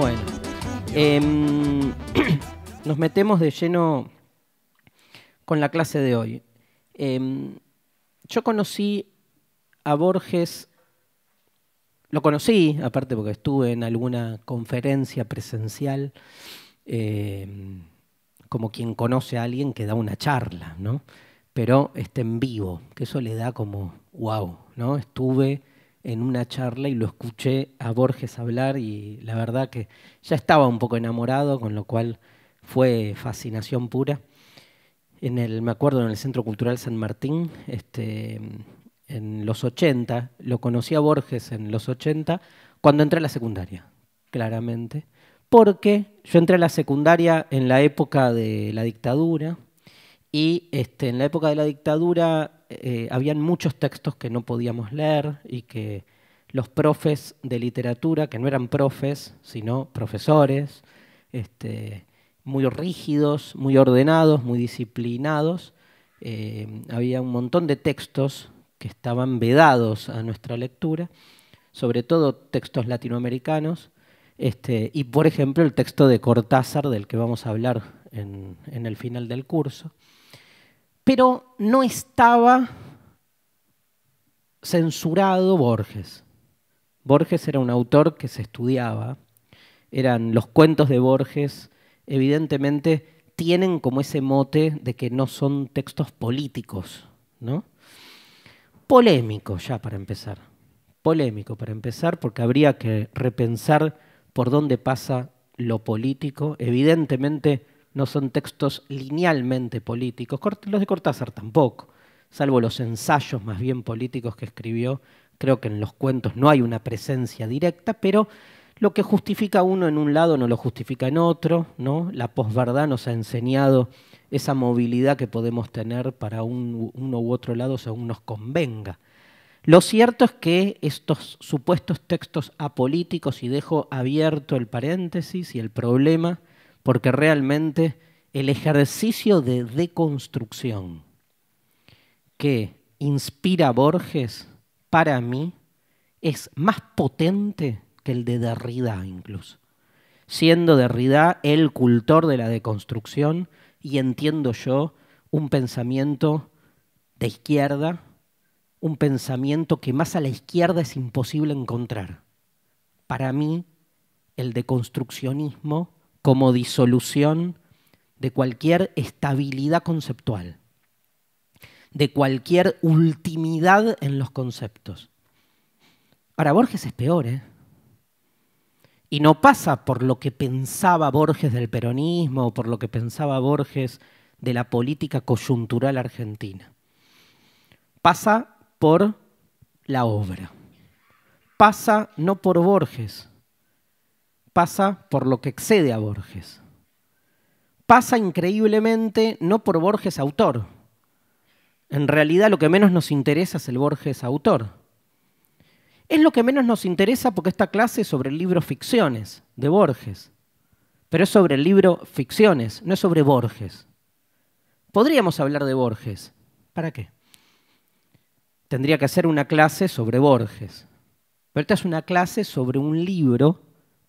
Bueno, em, nos metemos de lleno con la clase de hoy. Em, yo conocí a Borges, lo conocí, aparte porque estuve en alguna conferencia presencial, em, como quien conoce a alguien que da una charla, Pero está en vivo, que eso le da como, wow, ¿no? Estuve en una charla y lo escuché a Borges hablar y la verdad que ya estaba un poco enamorado, con lo cual fue fascinación pura. En el, me acuerdo en el Centro Cultural San Martín, este, en los 80, lo conocí a Borges en los 80, cuando entré a la secundaria, claramente, porque yo entré a la secundaria en la época de la dictadura y este, en la época de la dictadura eh, habían muchos textos que no podíamos leer y que los profes de literatura, que no eran profes, sino profesores, este, muy rígidos, muy ordenados, muy disciplinados, eh, había un montón de textos que estaban vedados a nuestra lectura, sobre todo textos latinoamericanos, este, y por ejemplo el texto de Cortázar, del que vamos a hablar en el final del curso pero no estaba censurado Borges. Borges era un autor que se estudiaba, eran los cuentos de Borges, evidentemente tienen como ese mote de que no son textos políticos, ¿no? Polémico ya para empezar, polémico para empezar porque habría que repensar por dónde pasa lo político. Evidentemente no son textos linealmente políticos. Los de Cortázar tampoco, salvo los ensayos más bien políticos que escribió. Creo que en los cuentos no hay una presencia directa, pero lo que justifica uno en un lado no lo justifica en otro, ¿no? La posverdad nos ha enseñado esa movilidad que podemos tener para uno u otro lado según nos convenga. Lo cierto es que estos supuestos textos apolíticos, y dejo abierto el paréntesis y el problema, porque realmente el ejercicio de deconstrucción que inspira Borges, para mí, es más potente que el de Derrida incluso. Siendo Derrida el cultor de la deconstrucción y entiendo yo un pensamiento de izquierda, un pensamiento que más a la izquierda es imposible encontrar. Para mí, el deconstruccionismo como disolución de cualquier estabilidad conceptual, de cualquier ultimidad en los conceptos. Ahora, Borges es peor, ¿eh? Y no pasa por lo que pensaba Borges del peronismo, o por lo que pensaba Borges de la política coyuntural argentina. Pasa por la obra. Pasa no por Borges, pasa por lo que excede a Borges. Pasa increíblemente no por Borges autor. En realidad lo que menos nos interesa es el Borges autor. Es lo que menos nos interesa porque esta clase es sobre el libro Ficciones de Borges. Pero es sobre el libro Ficciones, no es sobre Borges. Podríamos hablar de Borges. ¿Para qué? Tendría que hacer una clase sobre Borges. Pero esta es una clase sobre un libro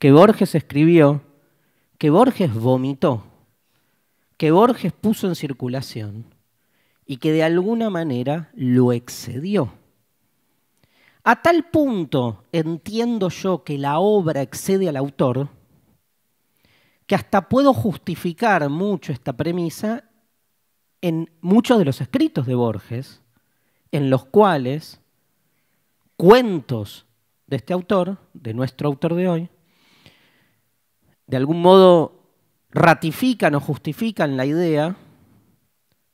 que Borges escribió, que Borges vomitó, que Borges puso en circulación y que de alguna manera lo excedió. A tal punto entiendo yo que la obra excede al autor, que hasta puedo justificar mucho esta premisa en muchos de los escritos de Borges, en los cuales cuentos de este autor, de nuestro autor de hoy, de algún modo ratifican o justifican la idea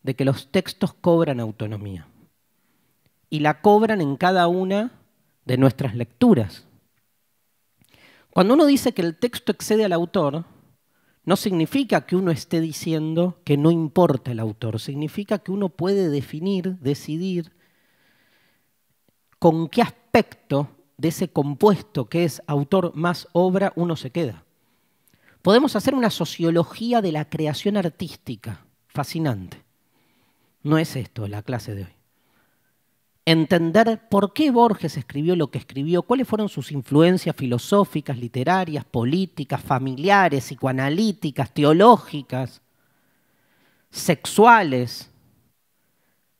de que los textos cobran autonomía. Y la cobran en cada una de nuestras lecturas. Cuando uno dice que el texto excede al autor, no significa que uno esté diciendo que no importa el autor, significa que uno puede definir, decidir con qué aspecto de ese compuesto que es autor más obra uno se queda. Podemos hacer una sociología de la creación artística, fascinante. No es esto la clase de hoy. Entender por qué Borges escribió lo que escribió, cuáles fueron sus influencias filosóficas, literarias, políticas, familiares, psicoanalíticas, teológicas, sexuales.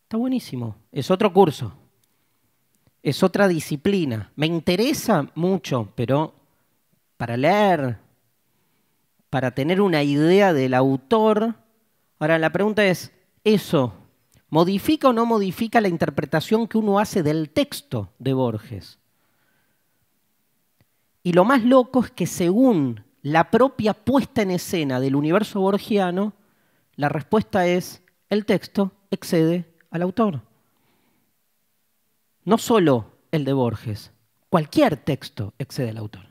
Está buenísimo. Es otro curso. Es otra disciplina. Me interesa mucho, pero para leer, para tener una idea del autor. Ahora la pregunta es, ¿eso modifica o no modifica la interpretación que uno hace del texto de Borges? Y lo más loco es que según la propia puesta en escena del universo borgiano, la respuesta es, el texto excede al autor. No solo el de Borges, cualquier texto excede al autor.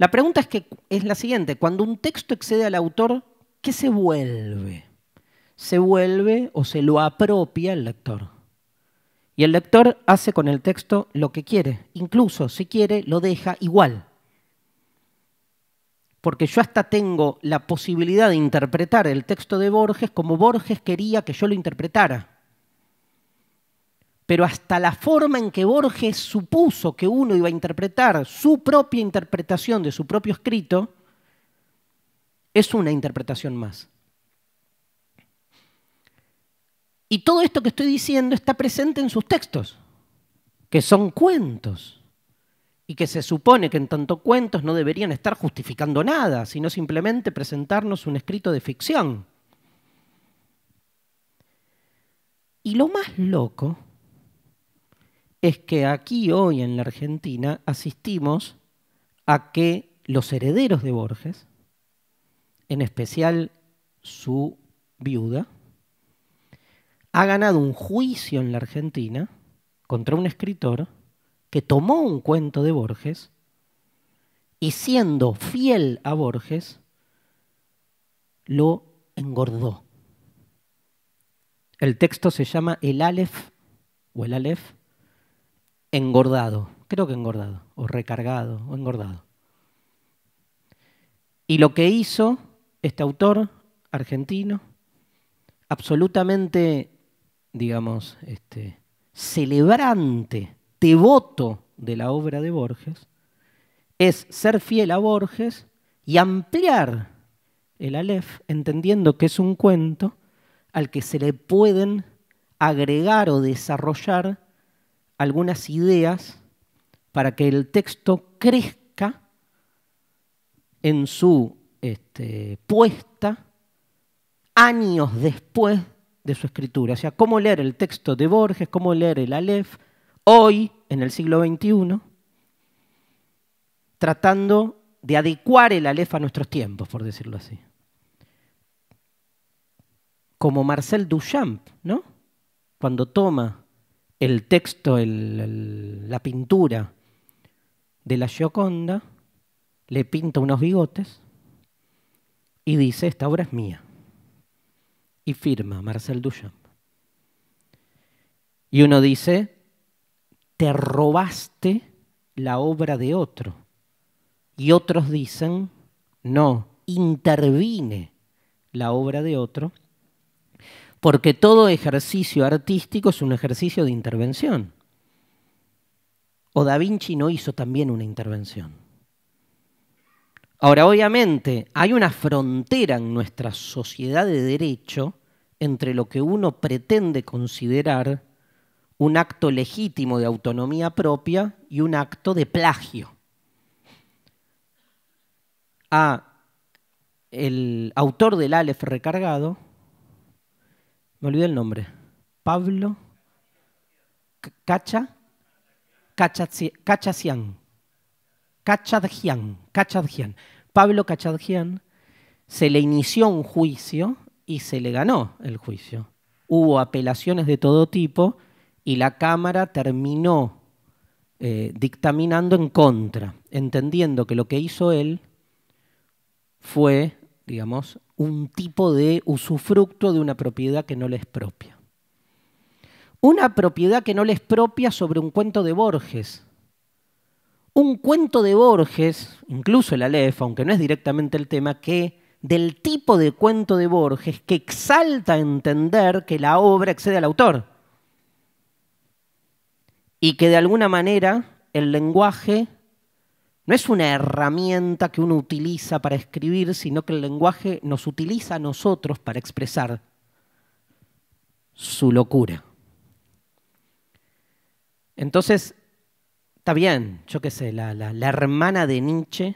La pregunta es, que, es la siguiente, cuando un texto excede al autor, ¿qué se vuelve? Se vuelve o se lo apropia el lector. Y el lector hace con el texto lo que quiere, incluso si quiere lo deja igual. Porque yo hasta tengo la posibilidad de interpretar el texto de Borges como Borges quería que yo lo interpretara pero hasta la forma en que Borges supuso que uno iba a interpretar su propia interpretación de su propio escrito, es una interpretación más. Y todo esto que estoy diciendo está presente en sus textos, que son cuentos, y que se supone que en tanto cuentos no deberían estar justificando nada, sino simplemente presentarnos un escrito de ficción. Y lo más loco es que aquí hoy en la Argentina asistimos a que los herederos de Borges, en especial su viuda, ha ganado un juicio en la Argentina contra un escritor que tomó un cuento de Borges y siendo fiel a Borges, lo engordó. El texto se llama El Aleph o el Aleph engordado, creo que engordado, o recargado, o engordado. Y lo que hizo este autor argentino, absolutamente, digamos, este, celebrante, devoto de la obra de Borges, es ser fiel a Borges y ampliar el Aleph, entendiendo que es un cuento al que se le pueden agregar o desarrollar algunas ideas para que el texto crezca en su este, puesta años después de su escritura. O sea, cómo leer el texto de Borges, cómo leer el Aleph hoy, en el siglo XXI, tratando de adecuar el Aleph a nuestros tiempos, por decirlo así. Como Marcel Duchamp, ¿no? Cuando toma el texto, la pintura de la Gioconda, le pinta unos bigotes y dice, esta obra es mía. Y firma Marcel Duchamp. Y uno dice, te robaste la obra de otro. Y otros dicen, no, intervine la obra de otro porque todo ejercicio artístico es un ejercicio de intervención. O Da Vinci no hizo también una intervención. Ahora, obviamente, hay una frontera en nuestra sociedad de derecho entre lo que uno pretende considerar un acto legítimo de autonomía propia y un acto de plagio. A ah, el autor del Aleph recargado me olvidé el nombre, Pablo Cacha, Cachadjian, Cachadjian, Cachadjian. Pablo Cachadjian se le inició un juicio y se le ganó el juicio. Hubo apelaciones de todo tipo y la Cámara terminó eh, dictaminando en contra, entendiendo que lo que hizo él fue digamos, un tipo de usufructo de una propiedad que no le es propia. Una propiedad que no le es propia sobre un cuento de Borges. Un cuento de Borges, incluso el Aleph, aunque no es directamente el tema, que del tipo de cuento de Borges que exalta entender que la obra excede al autor. Y que de alguna manera el lenguaje no es una herramienta que uno utiliza para escribir, sino que el lenguaje nos utiliza a nosotros para expresar su locura. Entonces, está bien, yo qué sé, la, hermana de Nietzsche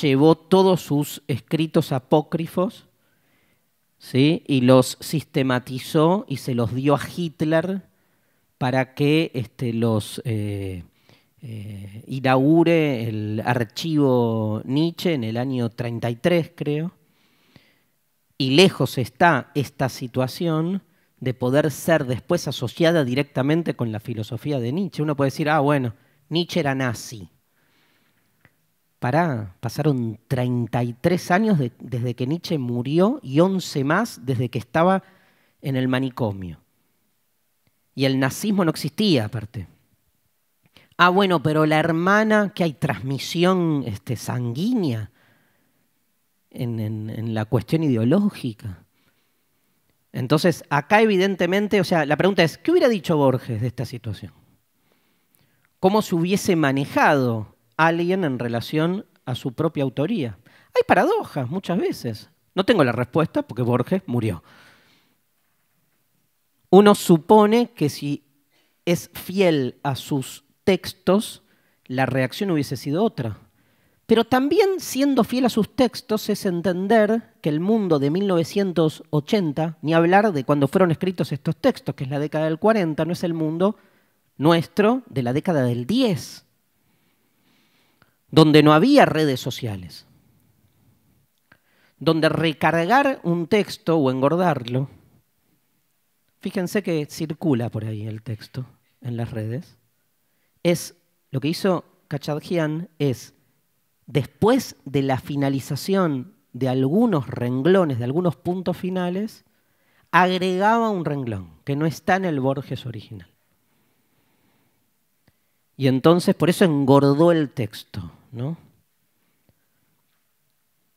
llevó todos sus escritos apócrifos ¿sí? y los sistematizó y se los dio a Hitler para que este, los, eh, eh, inaugure el archivo Nietzsche en el año 33, creo, y lejos está esta situación de poder ser después asociada directamente con la filosofía de Nietzsche. Uno puede decir, ah, bueno, Nietzsche era nazi. Pará, pasaron 33 años desde que Nietzsche murió y 11 más desde que estaba en el manicomio. Y el nazismo no existía, aparte. Ah, bueno, pero la hermana, que hay transmisión este, sanguínea en, en la cuestión ideológica. Entonces, acá evidentemente, o sea, la pregunta es, ¿qué hubiera dicho Borges de esta situación? ¿Cómo se hubiese manejado alguien en relación a su propia autoría? Hay paradojas muchas veces. No tengo la respuesta porque Borges murió. Uno supone que si es fiel a sus textos, la reacción hubiese sido otra. Pero también siendo fiel a sus textos es entender que el mundo de 1980, ni hablar de cuando fueron escritos estos textos, que es la década del 40, no es el mundo nuestro de la década del 10, donde no había redes sociales, donde recargar un texto o engordarlo, fíjense que circula por ahí el texto en las redes, es lo que hizo Kachadjian es, después de la finalización de algunos renglones, de algunos puntos finales, agregaba un renglón que no está en el Borges original. Y entonces por eso engordó el texto, ¿no?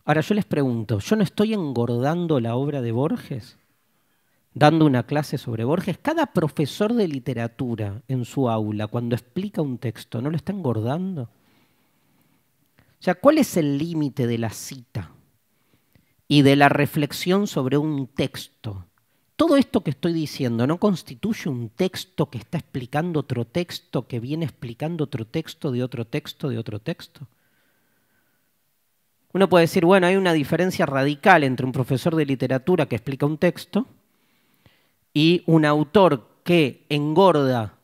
Ahora yo les pregunto, ¿yo no estoy engordando la obra de Borges? dando una clase sobre Borges, cada profesor de literatura en su aula, cuando explica un texto, ¿no lo está engordando? O sea, ¿cuál es el límite de la cita y de la reflexión sobre un texto? Todo esto que estoy diciendo no constituye un texto que está explicando otro texto, que viene explicando otro texto de otro texto de otro texto. Uno puede decir, bueno, hay una diferencia radical entre un profesor de literatura que explica un texto y un autor que engorda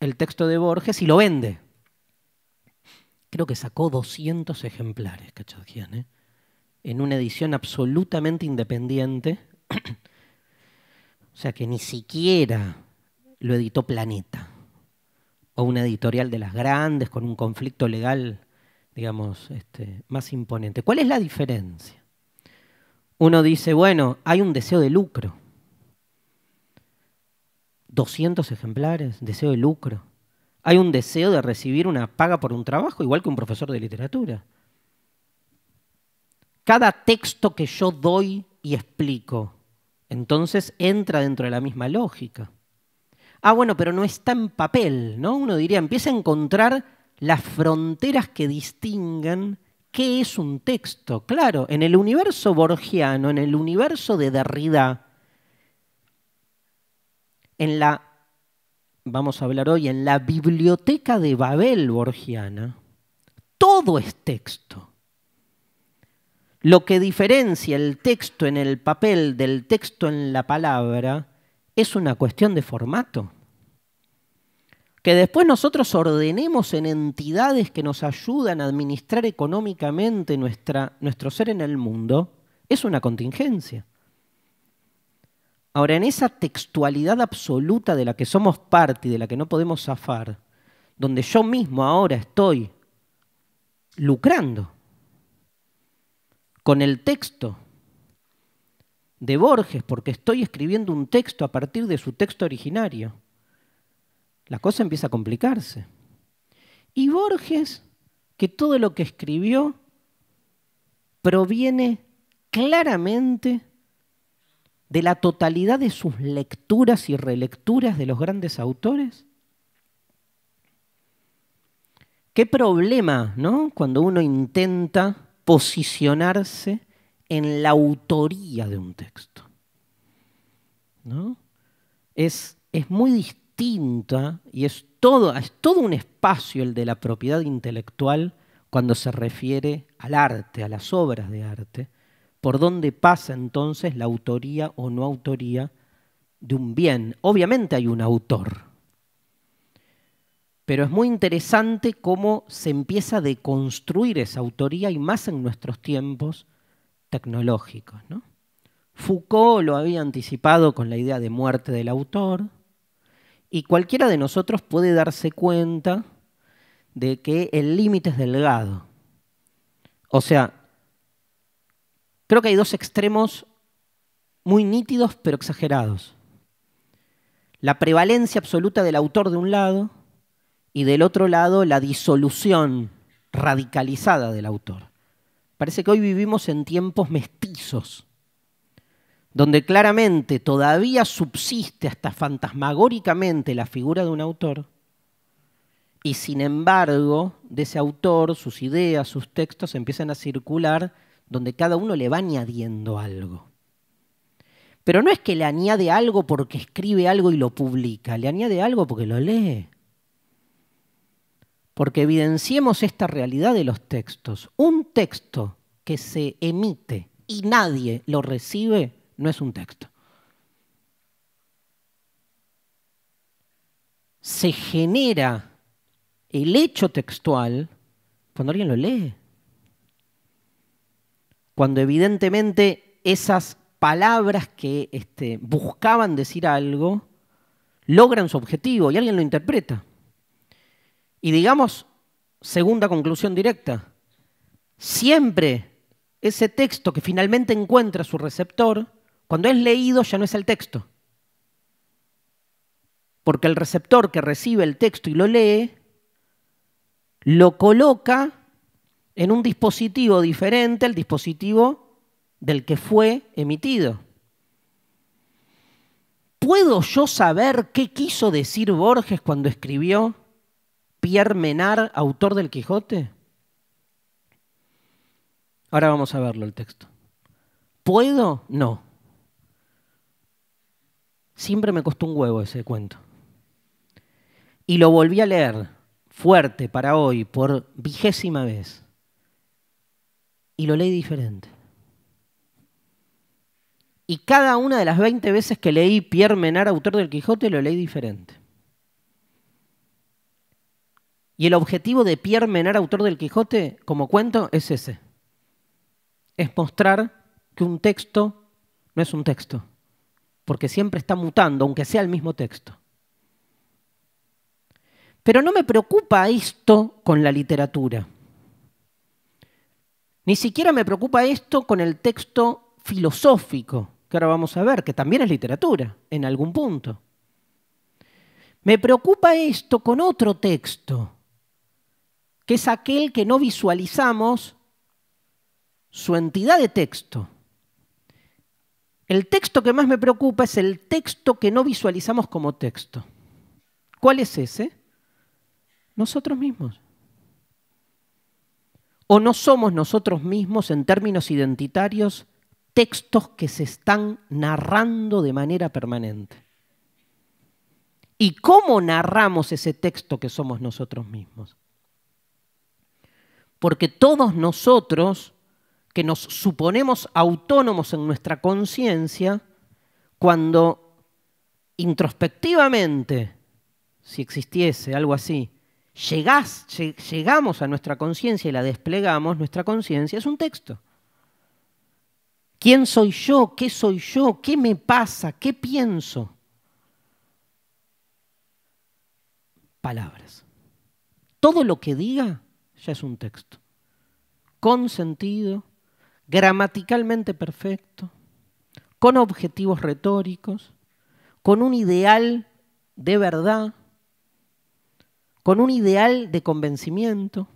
el texto de Borges y lo vende. Creo que sacó 200 ejemplares, Cachadjian, ¿eh? en una edición absolutamente independiente. o sea que ni siquiera lo editó Planeta o una editorial de las grandes con un conflicto legal, digamos, este, más imponente. ¿Cuál es la diferencia? Uno dice, bueno, hay un deseo de lucro 200 ejemplares, deseo de lucro. Hay un deseo de recibir una paga por un trabajo, igual que un profesor de literatura. Cada texto que yo doy y explico, entonces entra dentro de la misma lógica. Ah, bueno, pero no está en papel, ¿no? Uno diría, empieza a encontrar las fronteras que distingan qué es un texto. Claro, en el universo borgiano, en el universo de Derrida, en la, vamos a hablar hoy, en la biblioteca de Babel borgiana, todo es texto. Lo que diferencia el texto en el papel del texto en la palabra es una cuestión de formato. Que después nosotros ordenemos en entidades que nos ayudan a administrar económicamente nuestro ser en el mundo, es una contingencia. Ahora, en esa textualidad absoluta de la que somos parte y de la que no podemos zafar, donde yo mismo ahora estoy lucrando con el texto de Borges, porque estoy escribiendo un texto a partir de su texto originario, la cosa empieza a complicarse. Y Borges, que todo lo que escribió proviene claramente de la totalidad de sus lecturas y relecturas de los grandes autores? Qué problema, ¿no? Cuando uno intenta posicionarse en la autoría de un texto. ¿No? Es, muy distinta y es es todo un espacio el de la propiedad intelectual cuando se refiere al arte, a las obras de arte, por dónde pasa entonces la autoría o no autoría de un bien. Obviamente hay un autor, pero es muy interesante cómo se empieza a deconstruir esa autoría y más en nuestros tiempos tecnológicos. ¿no? Foucault lo había anticipado con la idea de muerte del autor y cualquiera de nosotros puede darse cuenta de que el límite es delgado. O sea, Creo que hay dos extremos muy nítidos pero exagerados. La prevalencia absoluta del autor de un lado y del otro lado la disolución radicalizada del autor. Parece que hoy vivimos en tiempos mestizos, donde claramente todavía subsiste hasta fantasmagóricamente la figura de un autor, y sin embargo de ese autor, sus ideas, sus textos empiezan a circular donde cada uno le va añadiendo algo. Pero no es que le añade algo porque escribe algo y lo publica, le añade algo porque lo lee. Porque evidenciemos esta realidad de los textos. Un texto que se emite y nadie lo recibe no es un texto. Se genera el hecho textual cuando alguien lo lee cuando evidentemente esas palabras que este, buscaban decir algo logran su objetivo y alguien lo interpreta. Y digamos, segunda conclusión directa, siempre ese texto que finalmente encuentra su receptor, cuando es leído ya no es el texto. Porque el receptor que recibe el texto y lo lee, lo coloca en un dispositivo diferente al dispositivo del que fue emitido. ¿Puedo yo saber qué quiso decir Borges cuando escribió Pierre Menard, autor del Quijote? Ahora vamos a verlo el texto. ¿Puedo? No. Siempre me costó un huevo ese cuento. Y lo volví a leer fuerte para hoy por vigésima vez y lo leí diferente. Y cada una de las 20 veces que leí Pierre Menard, autor del Quijote, lo leí diferente. Y el objetivo de Pierre Menard, autor del Quijote, como cuento, es ese. Es mostrar que un texto no es un texto, porque siempre está mutando, aunque sea el mismo texto. Pero no me preocupa esto con la literatura. Ni siquiera me preocupa esto con el texto filosófico, que ahora vamos a ver, que también es literatura, en algún punto. Me preocupa esto con otro texto, que es aquel que no visualizamos su entidad de texto. El texto que más me preocupa es el texto que no visualizamos como texto. ¿Cuál es ese? Nosotros mismos o no somos nosotros mismos en términos identitarios textos que se están narrando de manera permanente. ¿Y cómo narramos ese texto que somos nosotros mismos? Porque todos nosotros, que nos suponemos autónomos en nuestra conciencia, cuando introspectivamente, si existiese algo así, llegamos a nuestra conciencia y la desplegamos, nuestra conciencia es un texto. ¿Quién soy yo? ¿Qué soy yo? ¿Qué me pasa? ¿Qué pienso? Palabras. Todo lo que diga ya es un texto. Con sentido, gramaticalmente perfecto, con objetivos retóricos, con un ideal de verdad, con un ideal de convencimiento.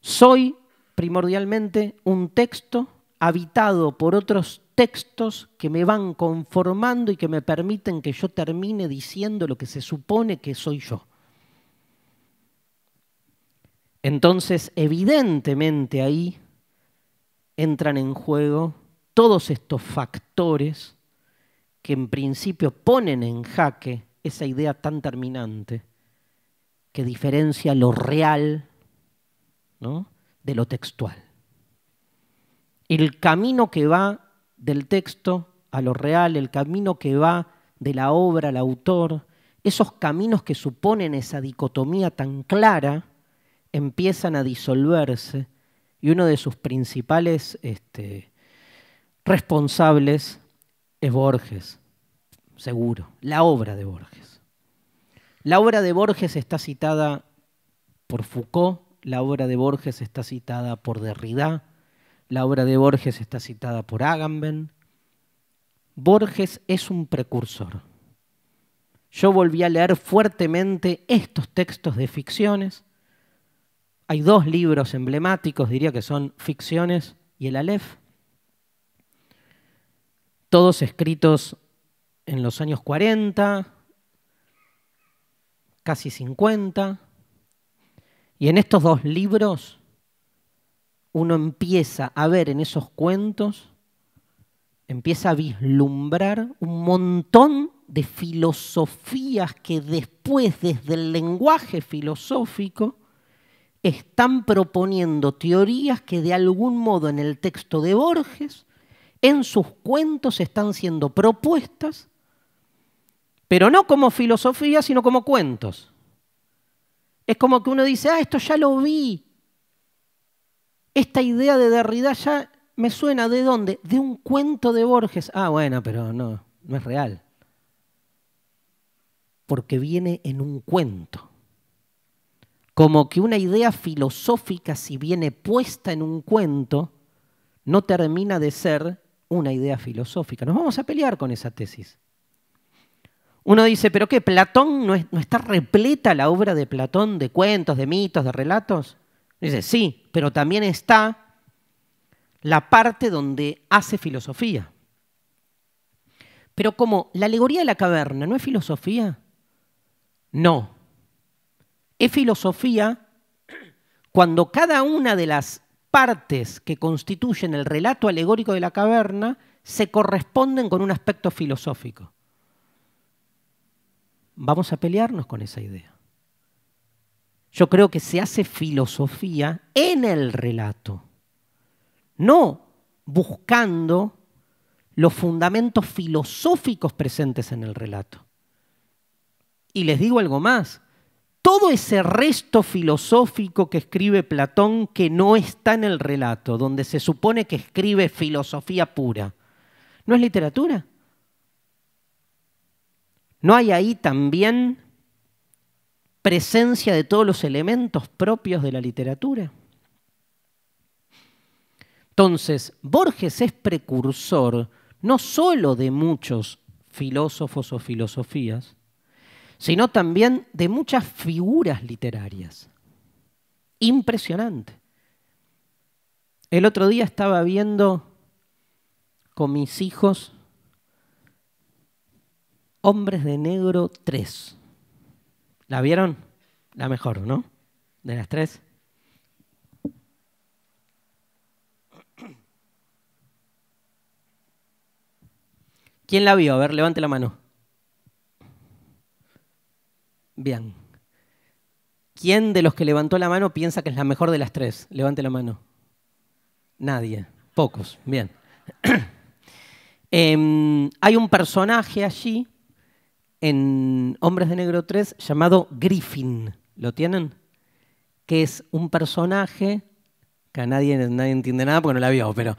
Soy primordialmente un texto habitado por otros textos que me van conformando y que me permiten que yo termine diciendo lo que se supone que soy yo. Entonces, evidentemente ahí entran en juego todos estos factores que en principio ponen en jaque esa idea tan terminante que diferencia lo real de lo textual. El camino que va del texto a lo real, el camino que va de la obra al autor, esos caminos que suponen esa dicotomía tan clara, empiezan a disolverse y uno de sus principales este, responsables es Borges seguro, la obra de Borges. La obra de Borges está citada por Foucault, la obra de Borges está citada por Derrida, la obra de Borges está citada por Agamben. Borges es un precursor. Yo volví a leer fuertemente estos textos de ficciones. Hay dos libros emblemáticos, diría que son Ficciones y el Aleph, todos escritos en los años 40, casi 50. Y en estos dos libros uno empieza a ver en esos cuentos, empieza a vislumbrar un montón de filosofías que después desde el lenguaje filosófico están proponiendo teorías que de algún modo en el texto de Borges, en sus cuentos están siendo propuestas pero no como filosofía, sino como cuentos. Es como que uno dice, ah, esto ya lo vi. Esta idea de Derrida ya me suena de dónde? De un cuento de Borges. Ah, bueno, pero no, no es real. Porque viene en un cuento. Como que una idea filosófica, si viene puesta en un cuento, no termina de ser una idea filosófica. Nos vamos a pelear con esa tesis. Uno dice, pero qué, Platón no, está repleta la obra de Platón de cuentos, de mitos, de relatos. Dice, sí, pero también está la parte donde hace filosofía. Pero como la alegoría de la caverna no es filosofía, no. Es filosofía cuando cada una de las partes que constituyen el relato alegórico de la caverna se corresponden con un aspecto filosófico vamos a pelearnos con esa idea. Yo creo que se hace filosofía en el relato, no buscando los fundamentos filosóficos presentes en el relato. Y les digo algo más, todo ese resto filosófico que escribe Platón que no está en el relato, donde se supone que escribe filosofía pura, ¿no es literatura? ¿No hay ahí también presencia de todos los elementos propios de la literatura? Entonces, Borges es precursor no solo de muchos filósofos o filosofías, sino también de muchas figuras literarias. Impresionante. El otro día estaba viendo con mis hijos Hombres de Negro 3. ¿La vieron? La mejor, ¿no? De las tres. ¿Quién la vio? A ver, levante la mano. Bien. ¿Quién de los que levantó la mano piensa que es la mejor de las tres? Levante la mano. Nadie. Pocos. Bien. Em, hay un personaje allí en Hombres de Negro 3 llamado Griffin. ¿Lo tienen? Que es un personaje que a nadie, nadie entiende nada porque no la vio, pero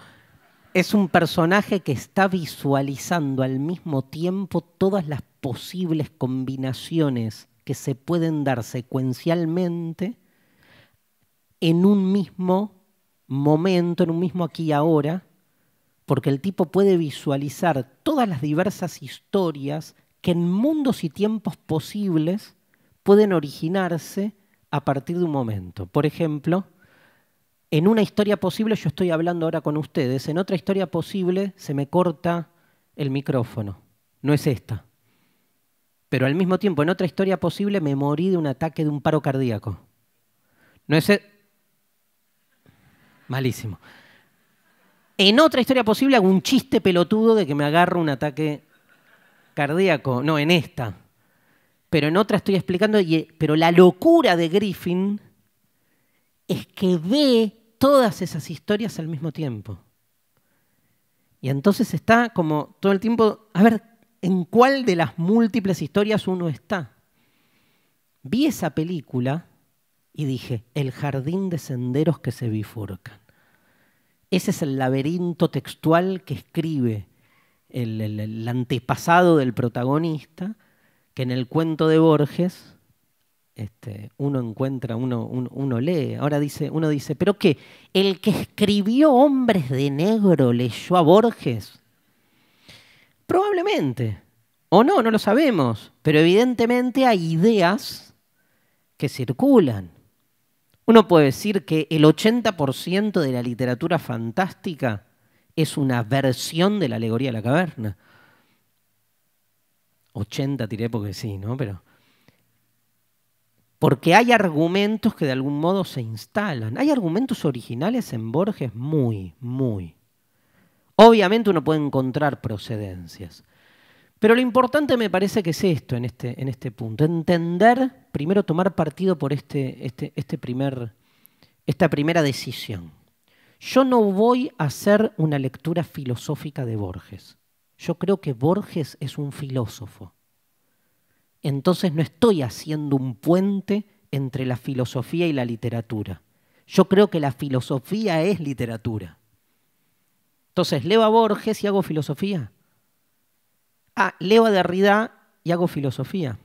es un personaje que está visualizando al mismo tiempo todas las posibles combinaciones que se pueden dar secuencialmente en un mismo momento, en un mismo aquí y ahora, porque el tipo puede visualizar todas las diversas historias que en mundos y tiempos posibles pueden originarse a partir de un momento. Por ejemplo, en una historia posible, yo estoy hablando ahora con ustedes, en otra historia posible se me corta el micrófono. No es esta. Pero al mismo tiempo, en otra historia posible, me morí de un ataque de un paro cardíaco. No es... E-? Malísimo. En otra historia posible hago un chiste pelotudo de que me agarro un ataque cardíaco, no, en esta. Pero en otra estoy explicando, pero la locura de Griffin es que ve todas esas historias al mismo tiempo. Y entonces está como todo el tiempo, a ver, ¿en cuál de las múltiples historias uno está? Vi esa película y dije, el jardín de senderos que se bifurcan. Ese es el laberinto textual que escribe el, antepasado del protagonista, que en el cuento de Borges este, uno encuentra, uno, uno, lee. Ahora dice, uno dice, ¿pero qué? ¿El que escribió Hombres de Negro leyó a Borges? Probablemente. O no, no lo sabemos. Pero evidentemente hay ideas que circulan. Uno puede decir que el 80% de la literatura fantástica es una versión de la alegoría de la caverna. 80 tiré porque sí, ¿no? Pero. Porque hay argumentos que de algún modo se instalan. Hay argumentos originales en Borges muy, muy. Obviamente uno puede encontrar procedencias. Pero lo importante me parece que es esto en este, este punto. Entender, primero tomar partido por este, este, este primer, esta primera decisión. Yo no voy a hacer una lectura filosófica de Borges. Yo creo que Borges es un filósofo. Entonces no estoy haciendo un puente entre la filosofía y la literatura. Yo creo que la filosofía es literatura. Entonces leo a Borges y hago filosofía. Ah, leo a Derrida y hago filosofía.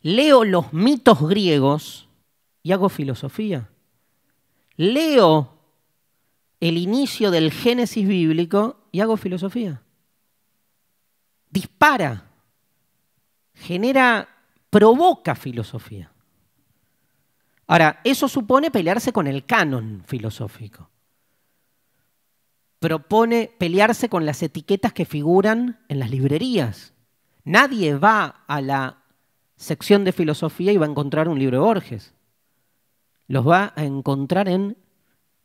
Leo los mitos griegos y hago filosofía leo el inicio del Génesis bíblico y hago filosofía. Dispara, genera, provoca filosofía. Ahora, eso supone pelearse con el canon filosófico. Propone pelearse con las etiquetas que figuran en las librerías. Nadie va a la sección de filosofía y va a encontrar un libro de Borges los va a encontrar en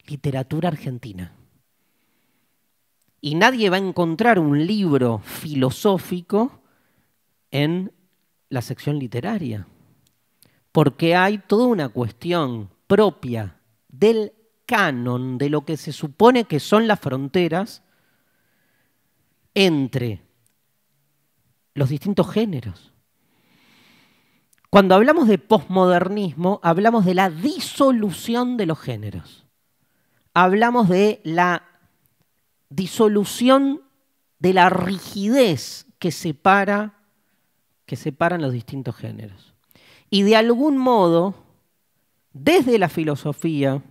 literatura argentina. Y nadie va a encontrar un libro filosófico en la sección literaria, porque hay toda una cuestión propia del canon, de lo que se supone que son las fronteras entre los distintos géneros. Cuando hablamos de posmodernismo, hablamos de la disolución de los géneros. Hablamos de la disolución de la rigidez que que separan los distintos géneros. Y de algún modo, desde la filosofía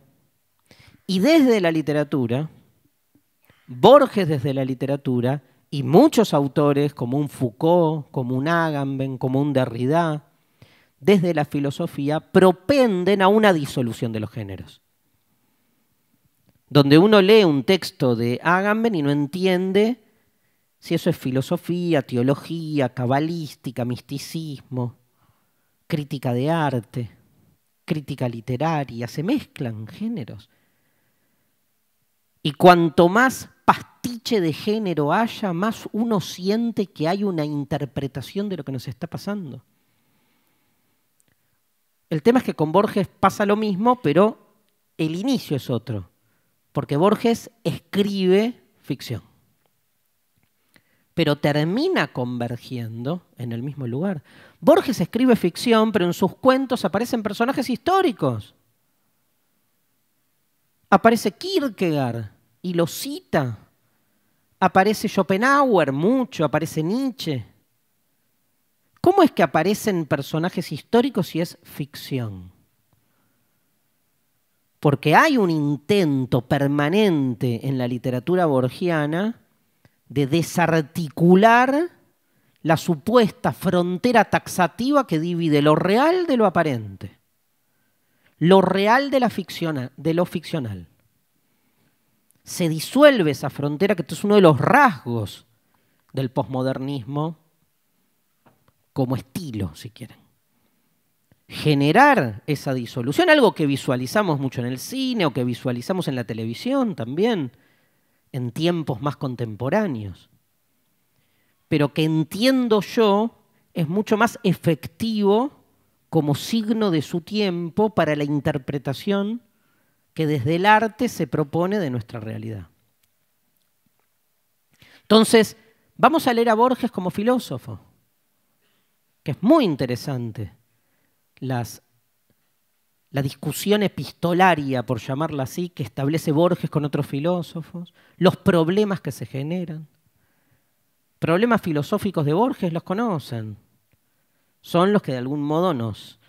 y desde la literatura, Borges desde la literatura y muchos autores como un Foucault, como un Agamben, como un Derrida, desde la filosofía propenden a una disolución de los géneros. Donde uno lee un texto de Agamben y no entiende si eso es filosofía, teología, cabalística, misticismo, crítica de arte, crítica literaria, se mezclan géneros. Y cuanto más pastiche de género haya, más uno siente que hay una interpretación de lo que nos está pasando. El tema es que con Borges pasa lo mismo, pero el inicio es otro, porque Borges escribe ficción, pero termina convergiendo en el mismo lugar. Borges escribe ficción, pero en sus cuentos aparecen personajes históricos. Aparece Kierkegaard y lo cita. Aparece Schopenhauer mucho, aparece Nietzsche. ¿Cómo es que aparecen personajes históricos si es ficción? Porque hay un intento permanente en la literatura borgiana de desarticular la supuesta frontera taxativa que divide lo real de lo aparente, lo real de, de lo ficcional. Se disuelve esa frontera que es uno de los rasgos del posmodernismo como estilo, si quieren. Generar esa disolución, algo que visualizamos mucho en el cine o que visualizamos en la televisión también, en tiempos más contemporáneos, pero que entiendo yo es mucho más efectivo como signo de su tiempo para la interpretación que desde el arte se propone de nuestra realidad. Entonces, vamos a leer a Borges como filósofo que es muy interesante, la discusión epistolaria, por llamarla así, que establece Borges con otros filósofos, los problemas que se generan. Problemas filosóficos de Borges los conocen. Son los que de algún modo nos,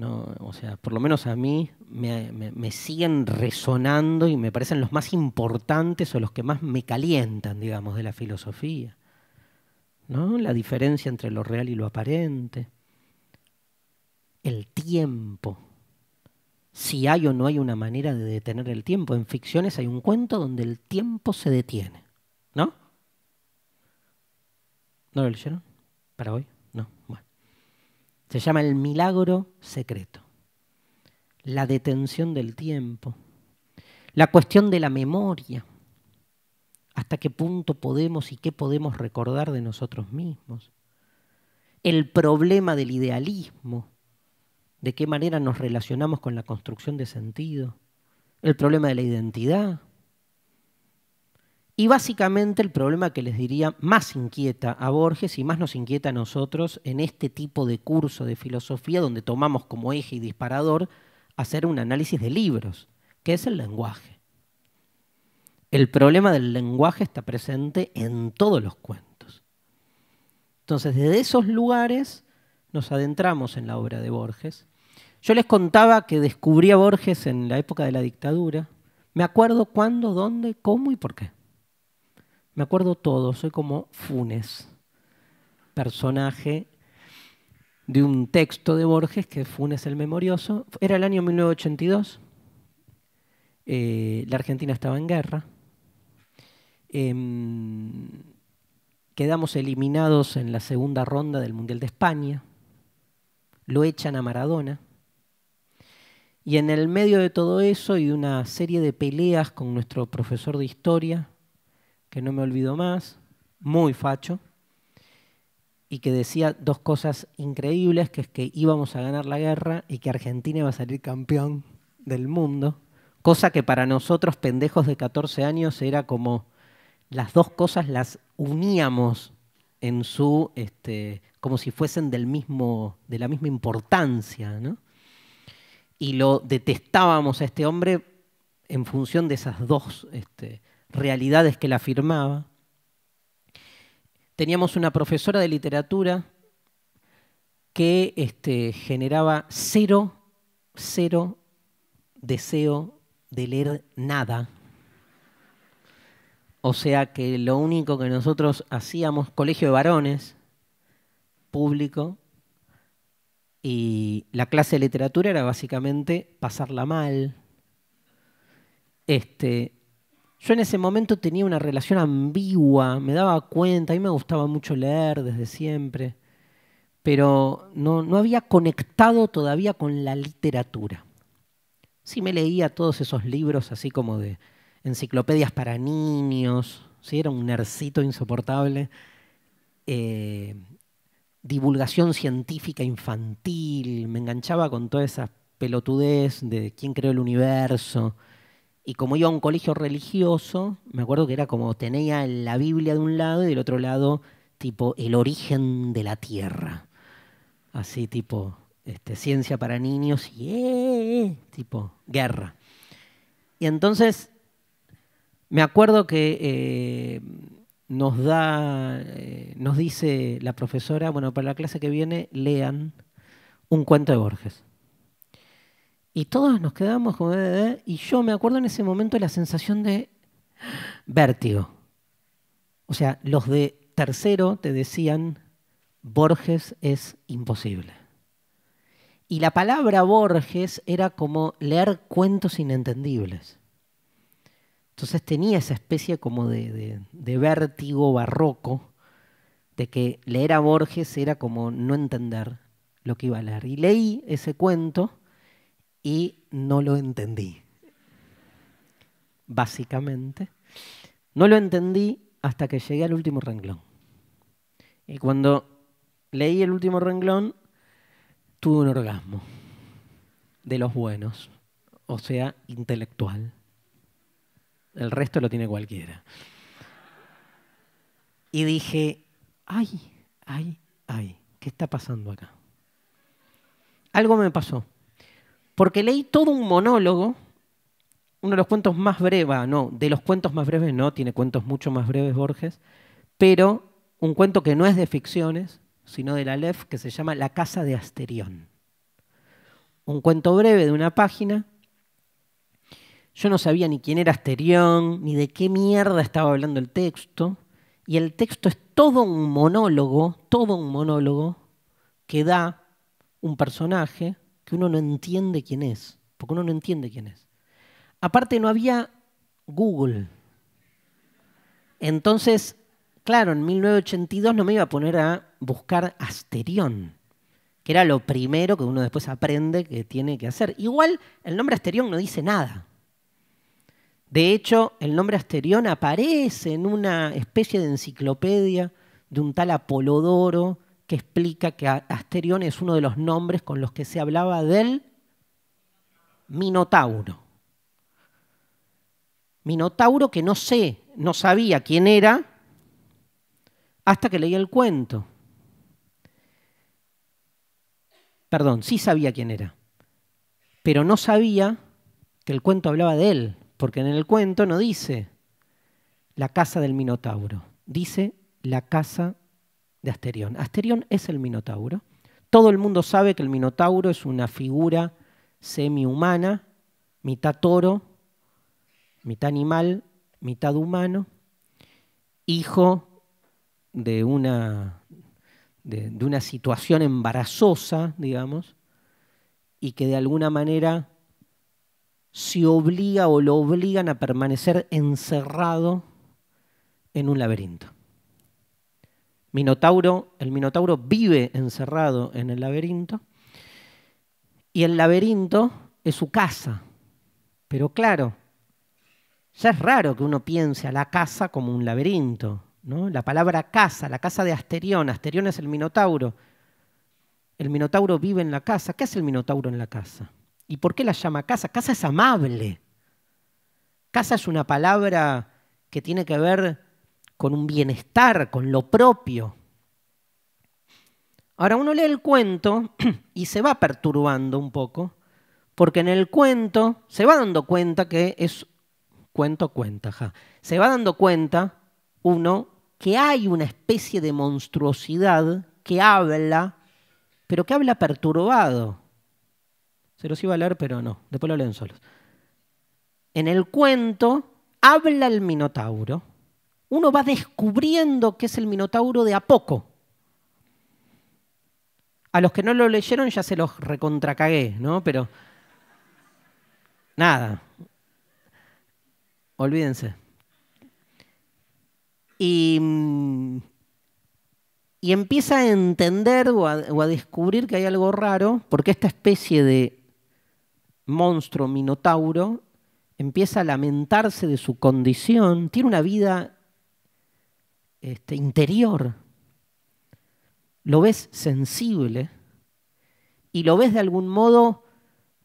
o sea, por lo menos a mí me, me, siguen resonando y me parecen los más importantes o los que más me calientan, digamos, de la filosofía la diferencia entre lo real y lo aparente, el tiempo, si hay o no hay una manera de detener el tiempo. En ficciones hay un cuento donde el tiempo se detiene, ¿no? ¿No lo leyeron? ¿Para hoy? No, bueno. Se llama El Milagro Secreto, la detención del tiempo, la cuestión de la memoria, hasta qué punto podemos y qué podemos recordar de nosotros mismos. El problema del idealismo, de qué manera nos relacionamos con la construcción de sentido, el problema de la identidad. Y básicamente el problema que les diría más inquieta a Borges y más nos inquieta a nosotros en este tipo de curso de filosofía donde tomamos como eje y disparador hacer un análisis de libros, que es el lenguaje el problema del lenguaje está presente en todos los cuentos. Entonces, desde esos lugares nos adentramos en la obra de Borges. Yo les contaba que descubrí a Borges en la época de la dictadura. Me acuerdo cuándo, dónde, cómo y por qué. Me acuerdo todo, soy como Funes, personaje de un texto de Borges, que Funes el Memorioso. Era el año 1982, eh, la Argentina estaba en guerra, Em, quedamos eliminados en la segunda ronda del Mundial de España. Lo echan a Maradona. Y en el medio de todo eso y una serie de peleas con nuestro profesor de historia, que no me olvido más, muy facho, y que decía dos cosas increíbles, que es que íbamos a ganar la guerra y que Argentina iba a salir campeón del mundo, cosa que para nosotros pendejos de 14 años era como, las dos cosas las uníamos en su, este, como si fuesen del mismo, de la misma importancia, Y lo detestábamos a este hombre en función de esas dos este, realidades que la afirmaba. Teníamos una profesora de literatura que este, generaba cero, cero deseo de leer nada o sea que lo único que nosotros hacíamos, colegio de varones, público, y la clase de literatura era básicamente pasarla mal. Este, yo en ese momento tenía una relación ambigua, me daba cuenta, a mí me gustaba mucho leer desde siempre, pero no, no había conectado todavía con la literatura. Sí me leía todos esos libros así como de enciclopedias para niños, ¿sí? era un nercito insoportable, eh, divulgación científica infantil, me enganchaba con toda esa pelotudez de quién creó el universo. Y como iba a un colegio religioso, me acuerdo que era como tenía la Biblia de un lado y del otro lado, tipo, el origen de la Tierra. Así, tipo, este, ciencia para niños y, eh, eh, tipo, guerra. Y entonces me acuerdo que eh, nos da, eh, nos dice la profesora, bueno, para la clase que viene lean un cuento de Borges. Y todos nos quedamos como... Eh, y yo me acuerdo en ese momento la sensación de vértigo. O sea, los de tercero te decían, Borges es imposible. Y la palabra Borges era como leer cuentos inentendibles. Entonces tenía esa especie como de, vértigo barroco de que leer a Borges era como no entender lo que iba a leer. Y leí ese cuento y no lo entendí, básicamente. No lo entendí hasta que llegué al último renglón. Y cuando leí el último renglón, tuve un orgasmo de los buenos, o sea, intelectual. El resto lo tiene cualquiera. Y dije, ay, ay, ay, ¿qué está pasando acá? Algo me pasó. Porque leí todo un monólogo, uno de los cuentos más breves, no, de los cuentos más breves no, tiene cuentos mucho más breves Borges, pero un cuento que no es de ficciones, sino de la LEF, que se llama La Casa de Asterión. Un cuento breve de una página yo no sabía ni quién era Asterión, ni de qué mierda estaba hablando el texto. Y el texto es todo un monólogo, todo un monólogo que da un personaje que uno no entiende quién es, porque uno no entiende quién es. Aparte no había Google. Entonces, claro, en 1982 no me iba a poner a buscar Asterión, que era lo primero que uno después aprende que tiene que hacer. Igual el nombre Asterión no dice nada. De hecho, el nombre Asterión aparece en una especie de enciclopedia de un tal Apolodoro que explica que Asterión es uno de los nombres con los que se hablaba del Minotauro. Minotauro que no sé, no sabía quién era hasta que leí el cuento. Perdón, sí sabía quién era, pero no sabía que el cuento hablaba de él. Porque en el cuento no dice la casa del Minotauro, dice la casa de Asterión. Asterión es el Minotauro. Todo el mundo sabe que el Minotauro es una figura semi-humana, mitad toro, mitad animal, mitad humano, hijo de una, de una situación embarazosa, digamos, y que de alguna manera se obliga o lo obligan a permanecer encerrado en un laberinto. Minotauro, el Minotauro vive encerrado en el laberinto y el laberinto es su casa. Pero claro, ya es raro que uno piense a la casa como un laberinto. La palabra casa, la casa de Asterión, Asterión es el Minotauro. El Minotauro vive en la casa. ¿Qué hace el Minotauro en la casa? ¿Y por qué la llama casa? Casa es amable. Casa es una palabra que tiene que ver con un bienestar, con lo propio. Ahora uno lee el cuento y se va perturbando un poco, porque en el cuento se va dando cuenta que es cuento cuenta, ja. se va dando cuenta uno que hay una especie de monstruosidad que habla, pero que habla perturbado, se los iba a leer, pero no. Después lo leen solos. En el cuento habla el Minotauro. Uno va descubriendo qué es el Minotauro de a poco. A los que no lo leyeron ya se los recontracagué, ¿no? Pero nada. Olvídense. Y, y empieza a entender o a descubrir que hay algo raro, porque esta especie de monstruo minotauro, empieza a lamentarse de su condición, tiene una vida este, interior, lo ves sensible y lo ves de algún modo,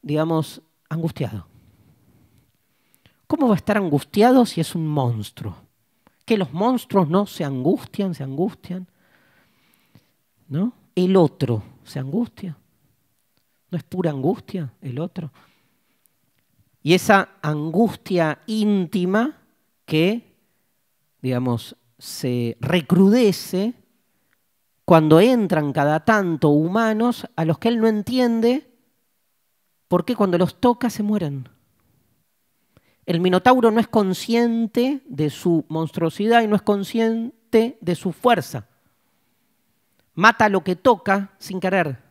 digamos, angustiado. ¿Cómo va a estar angustiado si es un monstruo? Que los monstruos no se angustian, se angustian. ¿No? El otro se angustia. ¿No es pura angustia el otro? Y esa angustia íntima que, digamos, se recrudece cuando entran cada tanto humanos a los que él no entiende por qué cuando los toca se mueren. El Minotauro no es consciente de su monstruosidad y no es consciente de su fuerza. Mata lo que toca sin querer.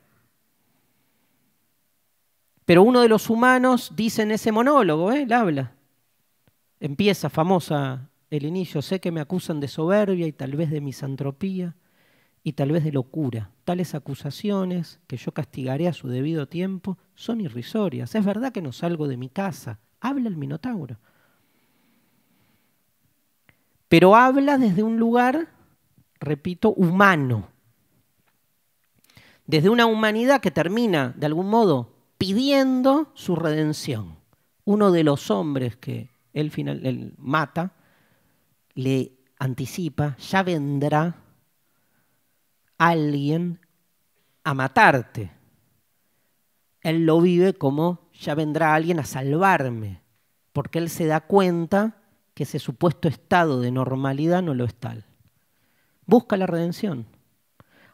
Pero uno de los humanos dice en ese monólogo, ¿eh? él habla. Empieza famosa el inicio, sé que me acusan de soberbia y tal vez de misantropía y tal vez de locura. Tales acusaciones, que yo castigaré a su debido tiempo, son irrisorias. Es verdad que no salgo de mi casa. Habla el Minotauro. Pero habla desde un lugar, repito, humano. Desde una humanidad que termina, de algún modo, pidiendo su redención. Uno de los hombres que él, mata le anticipa, ya vendrá alguien a matarte. Él lo vive como ya vendrá alguien a salvarme, porque él se da cuenta que ese supuesto estado de normalidad no lo es tal. Busca la redención.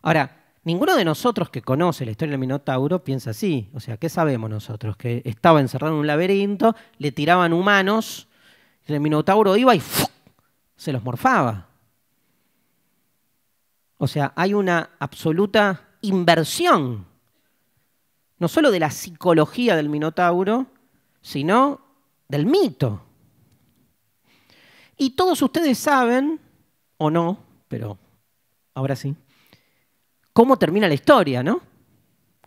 Ahora, Ninguno de nosotros que conoce la historia del Minotauro piensa así. O sea, ¿qué sabemos nosotros? Que estaba encerrado en un laberinto, le tiraban humanos, el Minotauro iba y se los morfaba. O sea, hay una absoluta inversión, no solo de la psicología del Minotauro, sino del mito. Y todos ustedes saben, o no, pero ahora sí, cómo termina la historia, ¿no?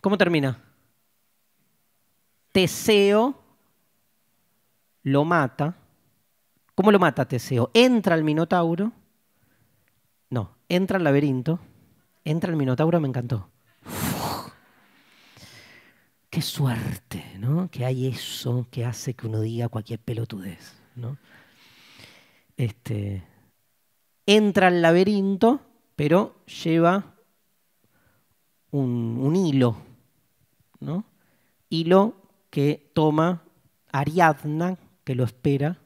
¿Cómo termina? Teseo lo mata. ¿Cómo lo mata Teseo? Entra al Minotauro. No, entra al laberinto. Entra al Minotauro, me encantó. qué suerte, ¿no? Que hay eso que hace que uno diga cualquier pelotudez, Este, entra al laberinto, pero lleva un, hilo, ¿no? hilo que toma Ariadna, que lo espera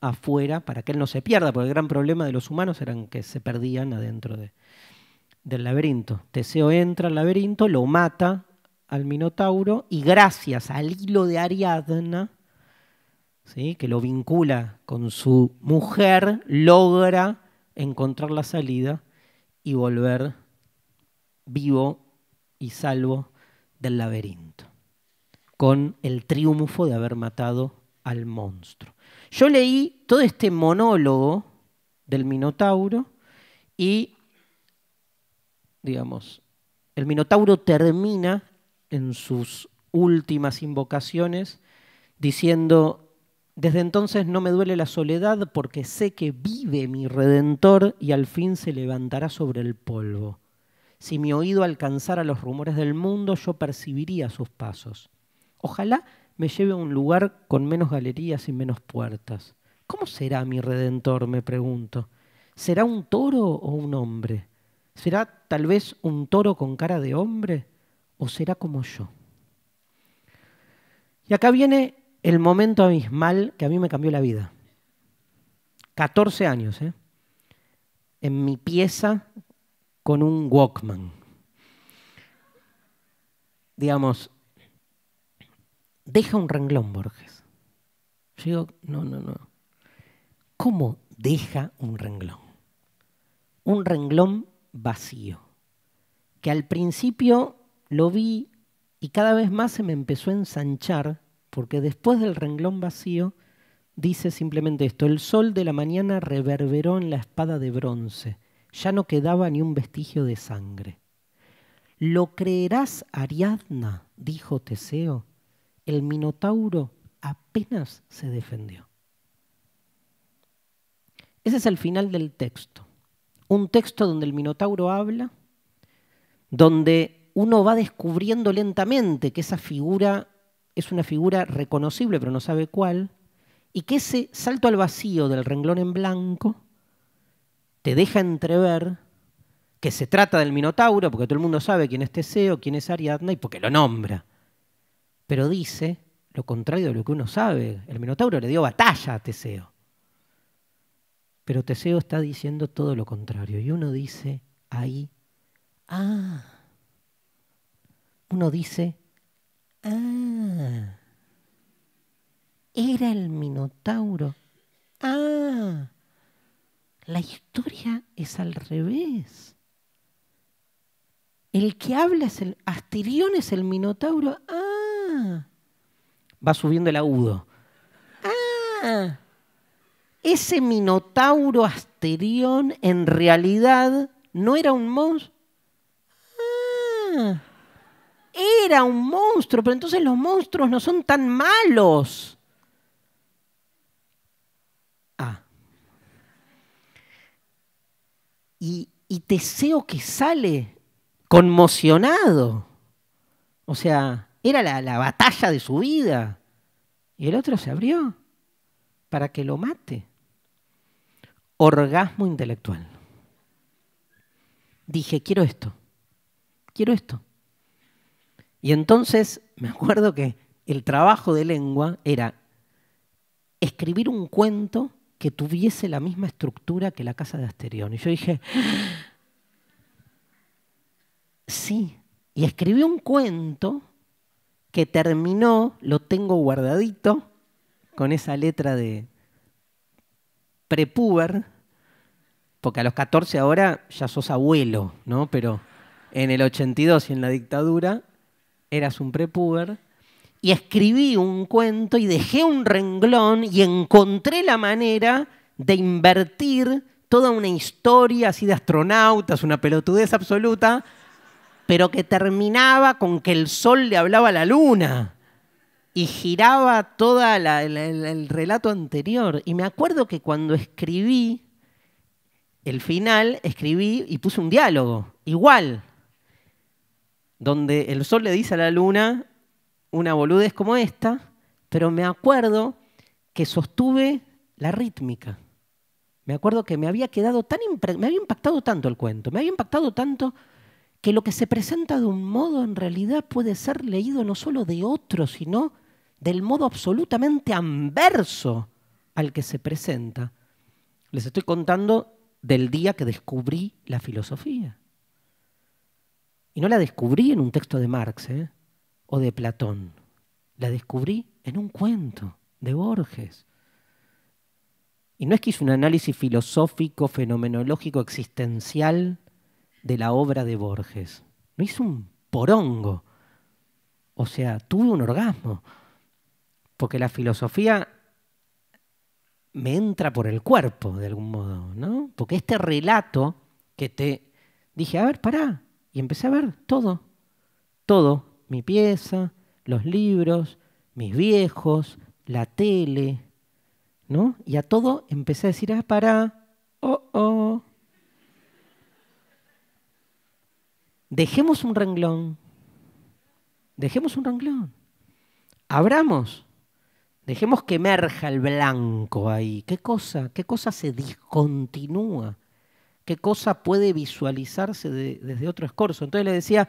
afuera para que él no se pierda, porque el gran problema de los humanos era que se perdían adentro del laberinto. Teseo entra al laberinto, lo mata al Minotauro y gracias al hilo de Ariadna, ¿sí? que lo vincula con su mujer, logra encontrar la salida y volver vivo y salvo del laberinto, con el triunfo de haber matado al monstruo. Yo leí todo este monólogo del Minotauro y, digamos, el Minotauro termina en sus últimas invocaciones diciendo, desde entonces no me duele la soledad porque sé que vive mi redentor y al fin se levantará sobre el polvo. Si mi oído alcanzara los rumores del mundo, yo percibiría sus pasos. Ojalá me lleve a un lugar con menos galerías y menos puertas. ¿Cómo será mi redentor? me pregunto. ¿Será un toro o un hombre? ¿Será tal vez un toro con cara de hombre? ¿O será como yo? Y acá viene el momento abismal que a mí me cambió la vida. 14 años, ¿eh? En mi pieza, con un Walkman. Digamos, deja un renglón, Borges. Yo digo, no, no, no. ¿Cómo deja un renglón? Un renglón vacío, que al principio lo vi y cada vez más se me empezó a ensanchar, porque después del renglón vacío dice simplemente esto, el sol de la mañana reverberó en la espada de bronce ya no quedaba ni un vestigio de sangre. ¿Lo creerás, Ariadna? dijo Teseo. El Minotauro apenas se defendió. Ese es el final del texto. Un texto donde el Minotauro habla, donde uno va descubriendo lentamente que esa figura es una figura reconocible, pero no sabe cuál, y que ese salto al vacío del renglón en blanco te deja entrever que se trata del Minotauro, porque todo el mundo sabe quién es Teseo, quién es Ariadna y porque lo nombra. Pero dice lo contrario de lo que uno sabe. El Minotauro le dio batalla a Teseo. Pero Teseo está diciendo todo lo contrario. Y uno dice ahí, ah. Uno dice, ah. Era el Minotauro. Ah. La historia es al revés. El que habla es el asterión, es el Minotauro. Ah, va subiendo el agudo. Ah, ese Minotauro Asterión en realidad no era un monstruo. Ah, era un monstruo, pero entonces los monstruos no son tan malos. y, deseo Teseo que sale conmocionado. O sea, era la batalla de su vida. Y el otro se abrió para que lo mate. Orgasmo intelectual. Dije, quiero esto, quiero esto. Y entonces me acuerdo que el trabajo de lengua era escribir un cuento que tuviese la misma estructura que la casa de Asterión. Y yo dije, sí. Y escribí un cuento que terminó, lo tengo guardadito, con esa letra de prepuber, porque a los 14 ahora ya sos abuelo, ¿no? Pero en el 82 y en la dictadura eras un prepuber y escribí un cuento y dejé un renglón y encontré la manera de invertir toda una historia así de astronautas, una pelotudez absoluta, pero que terminaba con que el sol le hablaba a la luna y giraba todo el relato anterior. Y me acuerdo que cuando escribí el final, escribí y puse un diálogo, igual, donde el sol le dice a la luna, una boludez como esta, pero me acuerdo que sostuve la rítmica. Me acuerdo que me había quedado tan me había impactado tanto el cuento, me había impactado tanto que lo que se presenta de un modo en realidad puede ser leído no solo de otro, sino del modo absolutamente anverso al que se presenta. Les estoy contando del día que descubrí la filosofía. Y no la descubrí en un texto de Marx, ¿eh? o de Platón. La descubrí en un cuento de Borges. Y no es que hice un análisis filosófico, fenomenológico, existencial de la obra de Borges. No hice un porongo. O sea, tuve un orgasmo. Porque la filosofía me entra por el cuerpo, de algún modo, ¿no? Porque este relato que te dije, a ver, pará, y empecé a ver todo, todo, mi pieza, los libros, mis viejos, la tele, ¿no? Y a todo empecé a decir, ah, para, oh, oh. Dejemos un renglón, dejemos un renglón, abramos, dejemos que emerja el blanco ahí. ¿Qué cosa, qué cosa se discontinúa? ¿Qué cosa puede visualizarse desde otro escorzo? Entonces le decía,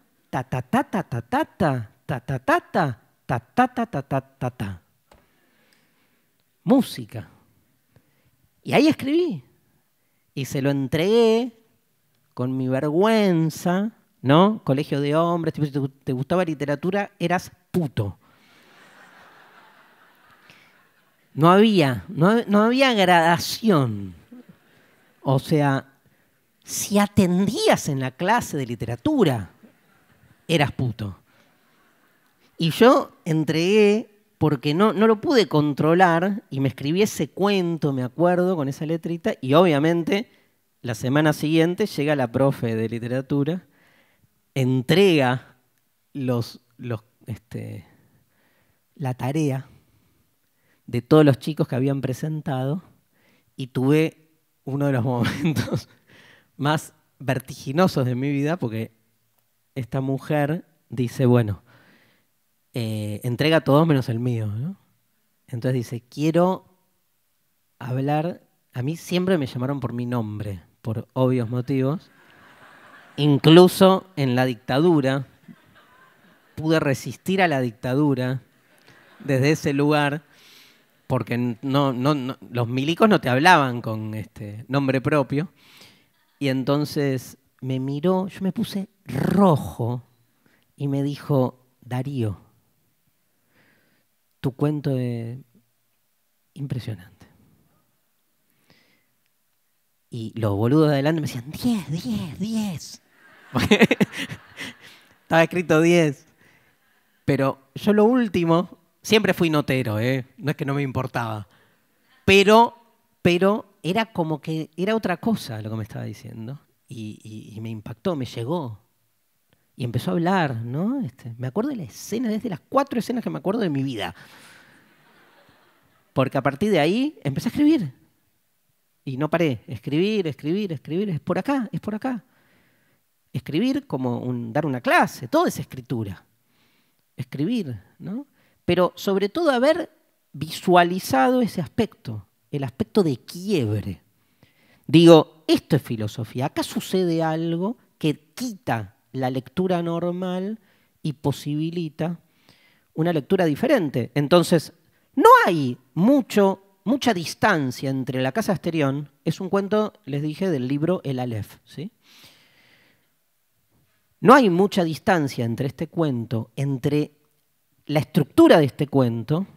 ta ta ta ta ta ta ta ta ta ta ta ta ta ta ta ta ta ta. Música. Y ahí escribí. Y se lo entregué con mi vergüenza, ¿no? Colegio de hombres, si te gustaba literatura, eras puto. No había, no, no había gradación. O sea, si atendías en la clase de literatura, eras puto. Y yo entregué porque no, no lo pude controlar y me escribí ese cuento, me acuerdo, con esa letrita, y obviamente la semana siguiente llega la profe de literatura, entrega los, los, este, la tarea de todos los chicos que habían presentado y tuve uno de los momentos más vertiginosos de mi vida porque esta mujer dice, bueno, eh, entrega todo menos el mío. Entonces dice, quiero hablar, a mí siempre me llamaron por mi nombre, por obvios motivos, incluso en la dictadura, pude resistir a la dictadura desde ese lugar, porque los milicos no te hablaban con este nombre propio. Y entonces me miró, yo me puse rojo y me dijo, Darío, tu cuento es impresionante. Y los boludos de adelante me decían, 10, 10, 10. Estaba escrito 10. Pero yo lo último, siempre fui notero, ¿eh? no es que no me importaba. Pero, pero era como que era otra cosa lo que me estaba diciendo. y me impactó, me llegó y empezó a hablar, ¿no? Este, me acuerdo de la escena, desde las cuatro escenas que me acuerdo de mi vida. Porque a partir de ahí empecé a escribir. Y no paré. Escribir, escribir, escribir. Es por acá, es por acá. Escribir como dar una clase, toda es escritura. Escribir, ¿no? Pero sobre todo haber visualizado ese aspecto, el aspecto de quiebre. Digo, esto es filosofía. Acá sucede algo que quita la lectura normal y posibilita una lectura diferente. Entonces, no hay mucha distancia entre la casa Asterión, es un cuento, les dije, del libro El Aleph, ¿sí? No hay mucha distancia entre este cuento, entre la estructura de este cuento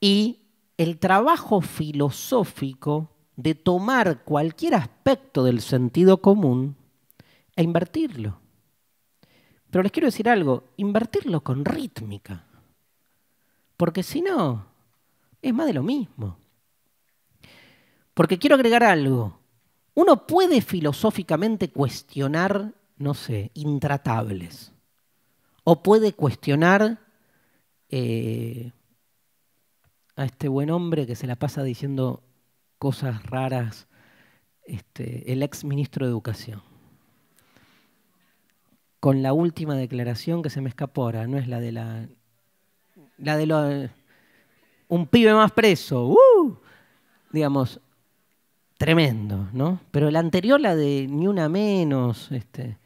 y el trabajo filosófico de tomar cualquier aspecto del sentido común a invertirlo. Pero les quiero decir algo, invertirlo con rítmica, porque si no, es más de lo mismo. Porque quiero agregar algo, uno puede filosóficamente cuestionar, no sé, intratables, o puede cuestionar eh, a este buen hombre que se la pasa diciendo cosas raras, este, el ex ministro de Educación con la última declaración que se me escapó ahora, no es la de la. La de lo, un pibe más preso, ¡Uh! digamos, tremendo, ¿no? Pero la anterior, la de ni una menos, este,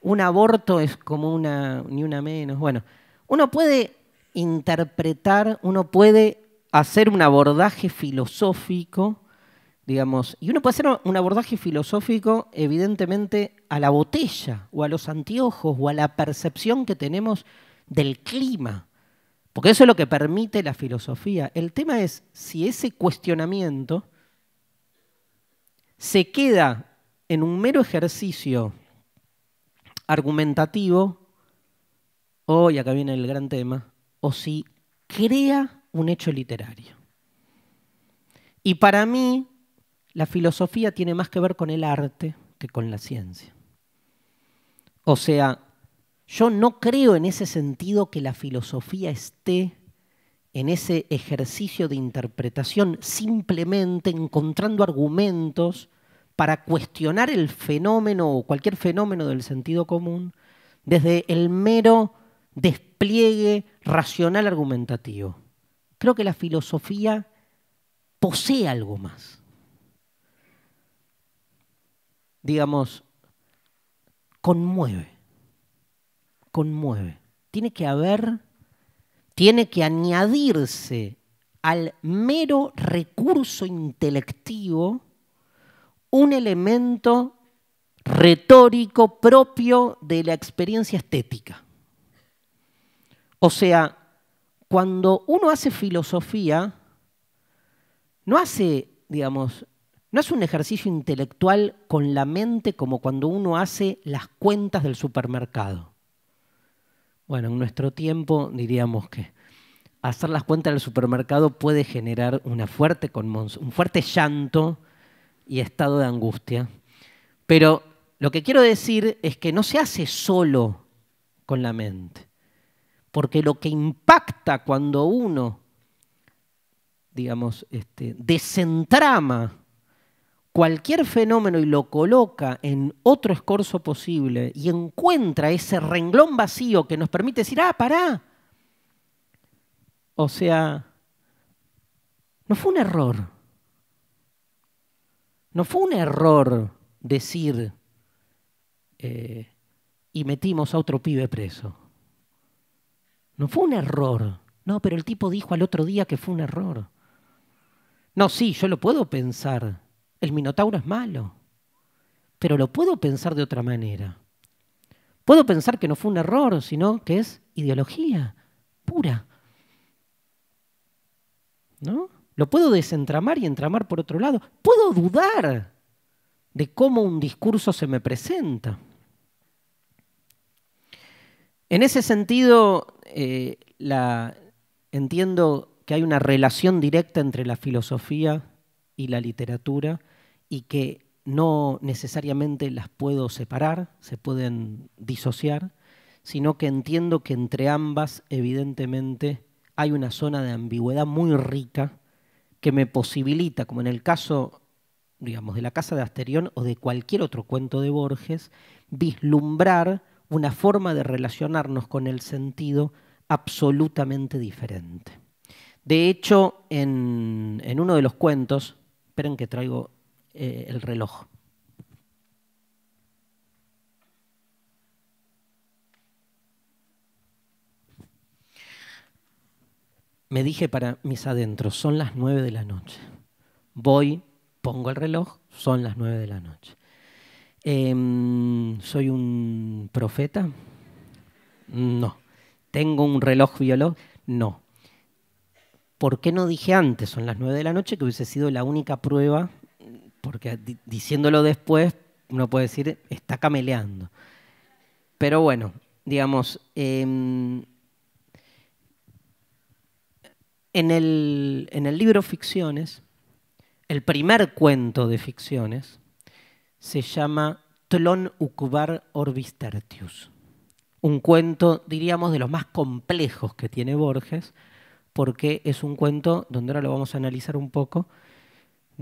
un aborto es como una, ni una menos. Bueno, uno puede interpretar, uno puede hacer un abordaje filosófico y uno puede hacer un abordaje filosófico, evidentemente, a la botella, o a los anteojos, o a la percepción que tenemos del clima. Porque eso es lo que permite la filosofía. El tema es si ese cuestionamiento se queda en un mero ejercicio argumentativo, o, acá viene el gran tema, o si crea un hecho literario. Y para mí, la filosofía tiene más que ver con el arte que con la ciencia. O sea, yo no creo en ese sentido que la filosofía esté en ese ejercicio de interpretación simplemente encontrando argumentos para cuestionar el fenómeno o cualquier fenómeno del sentido común desde el mero despliegue racional argumentativo. Creo que la filosofía posee algo más digamos, conmueve, conmueve. Tiene que haber, tiene que añadirse al mero recurso intelectivo un elemento retórico propio de la experiencia estética. O sea, cuando uno hace filosofía, no hace, digamos, no es un ejercicio intelectual con la mente como cuando uno hace las cuentas del supermercado. Bueno, en nuestro tiempo diríamos que hacer las cuentas del supermercado puede generar una fuerte un fuerte llanto y estado de angustia. Pero lo que quiero decir es que no se hace solo con la mente, porque lo que impacta cuando uno, digamos, este, desentrama cualquier fenómeno y lo coloca en otro escorzo posible y encuentra ese renglón vacío que nos permite decir, ah, pará. O sea, no fue un error. No fue un error decir, eh, y metimos a otro pibe preso. No fue un error. No, pero el tipo dijo al otro día que fue un error. No, sí, yo lo puedo pensar el Minotauro es malo. Pero lo puedo pensar de otra manera. Puedo pensar que no fue un error, sino que es ideología pura. ¿No? Lo puedo desentramar y entramar por otro lado. Puedo dudar de cómo un discurso se me presenta. En ese sentido, eh, entiendo que hay una relación directa entre la filosofía y la literatura y que no necesariamente las puedo separar, se pueden disociar, sino que entiendo que entre ambas evidentemente hay una zona de ambigüedad muy rica que me posibilita, como en el caso digamos, de la Casa de Asterión o de cualquier otro cuento de Borges, vislumbrar una forma de relacionarnos con el sentido absolutamente diferente. De hecho, en, en uno de los cuentos, esperen que traigo eh, el reloj. Me dije para mis adentros, son las nueve de la noche. Voy, pongo el reloj, son las nueve de la noche. Em, ¿Soy un profeta? No. ¿Tengo un reloj biológico? No. ¿Por qué no dije antes, son las nueve de la noche, que hubiese sido la única prueba porque diciéndolo después uno puede decir, está cameleando. Pero bueno, digamos, em, en, el, en el libro Ficciones, el primer cuento de ficciones se llama Tlon Ukubar Orbistertius. Un cuento, diríamos, de los más complejos que tiene Borges, porque es un cuento donde ahora lo vamos a analizar un poco,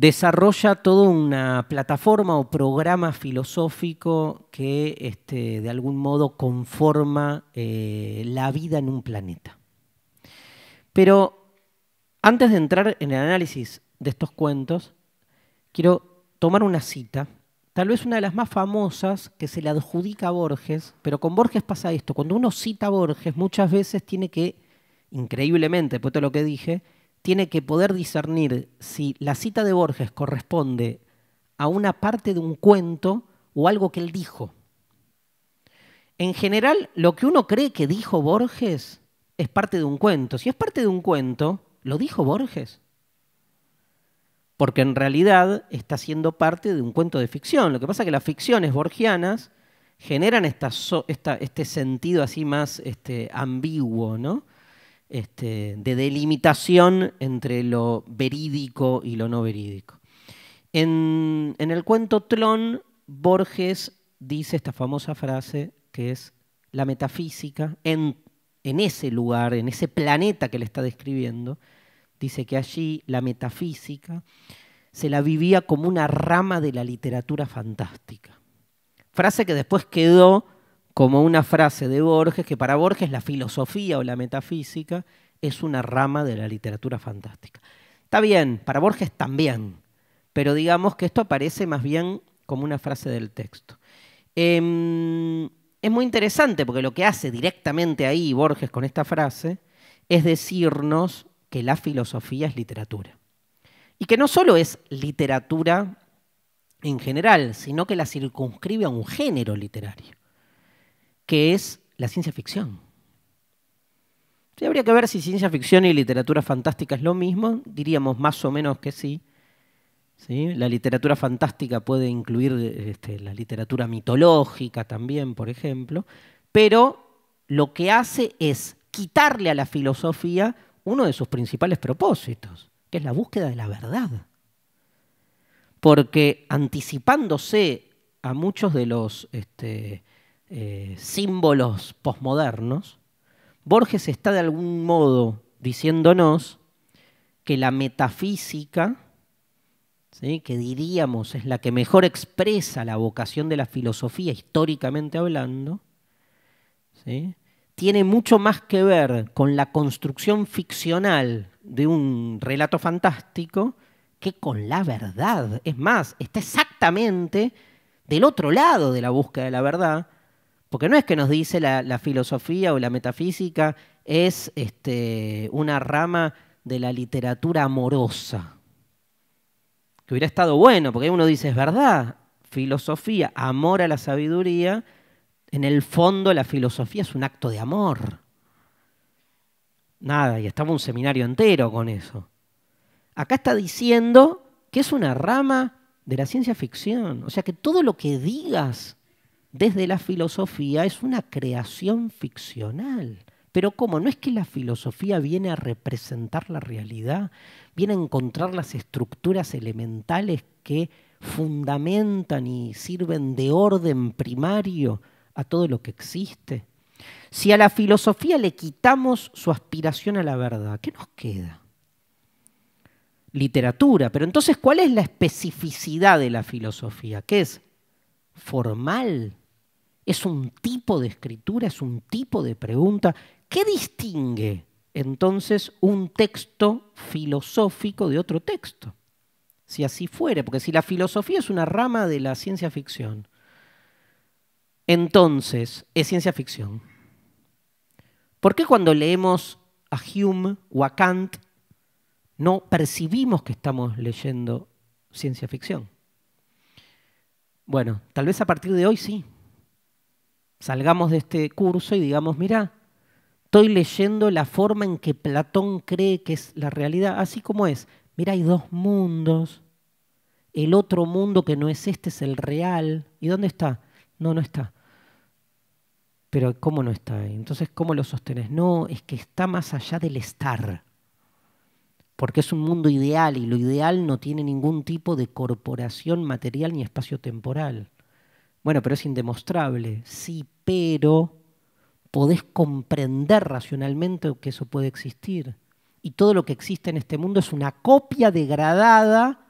desarrolla toda una plataforma o programa filosófico que este, de algún modo conforma eh, la vida en un planeta. Pero antes de entrar en el análisis de estos cuentos, quiero tomar una cita, tal vez una de las más famosas que se le adjudica a Borges, pero con Borges pasa esto, cuando uno cita a Borges muchas veces tiene que, increíblemente, después de lo que dije, tiene que poder discernir si la cita de Borges corresponde a una parte de un cuento o algo que él dijo. En general, lo que uno cree que dijo Borges es parte de un cuento. Si es parte de un cuento, ¿lo dijo Borges? Porque en realidad está siendo parte de un cuento de ficción. Lo que pasa es que las ficciones borgianas generan este sentido así más este, ambiguo, ¿no? Este, de delimitación entre lo verídico y lo no verídico. En, el cuento Tron, Borges dice esta famosa frase que es la metafísica en, en ese lugar, en ese planeta que le está describiendo, dice que allí la metafísica se la vivía como una rama de la literatura fantástica. Frase que después quedó como una frase de Borges, que para Borges la filosofía o la metafísica es una rama de la literatura fantástica. Está bien, para Borges también, pero digamos que esto aparece más bien como una frase del texto. Em, es muy interesante porque lo que hace directamente ahí Borges con esta frase es decirnos que la filosofía es literatura. Y que no solo es literatura en general, sino que la circunscribe a un género literario que es la ciencia ficción. habría que ver si ciencia ficción y literatura fantástica es lo mismo. Diríamos más o menos que sí. La literatura fantástica puede incluir este, la literatura mitológica también, por ejemplo. Pero lo que hace es quitarle a la filosofía uno de sus principales propósitos, que es la búsqueda de la verdad. Porque anticipándose a muchos de los este, eh, símbolos posmodernos, Borges está de algún modo diciéndonos que la metafísica, que diríamos es la que mejor expresa la vocación de la filosofía históricamente hablando, tiene mucho más que ver con la construcción ficcional de un relato fantástico que con la verdad. Es más, está exactamente del otro lado de la búsqueda de la verdad, porque no es que nos dice la, filosofía o la metafísica es este, una rama de la literatura amorosa. Que hubiera estado bueno, porque uno dice, es verdad, filosofía, amor a la sabiduría, en el fondo la filosofía es un acto de amor. Nada, y estamos un seminario entero con eso. Acá está diciendo que es una rama de la ciencia ficción. O sea que todo lo que digas desde la filosofía es una creación ficcional. Pero ¿cómo? ¿No es que la filosofía viene a representar la realidad? ¿Viene a encontrar las estructuras elementales que fundamentan y sirven de orden primario a todo lo que existe? Si a la filosofía le quitamos su aspiración a la verdad, ¿qué nos queda? Literatura, pero entonces ¿cuál es la especificidad de la filosofía? ¿Qué es? Formal es un tipo de escritura, es un tipo de pregunta. ¿Qué distingue entonces un texto filosófico de otro texto? Si así fuere, porque si la filosofía es una rama de la ciencia ficción, entonces es ciencia ficción. ¿Por qué cuando leemos a Hume o a Kant no percibimos que estamos leyendo ciencia ficción? Bueno, tal vez a partir de hoy sí salgamos de este curso y digamos, mira, estoy leyendo la forma en que Platón cree que es la realidad, así como es. Mira, hay dos mundos. El otro mundo que no es este es el real. ¿Y dónde está? No, no está. Pero ¿cómo no está? Entonces, ¿cómo lo sostenes? No, es que está más allá del estar. Porque es un mundo ideal y lo ideal no tiene ningún tipo de corporación material ni espacio temporal. Bueno, pero es indemostrable. Sí, pero podés comprender racionalmente que eso puede existir. Y todo lo que existe en este mundo es una copia degradada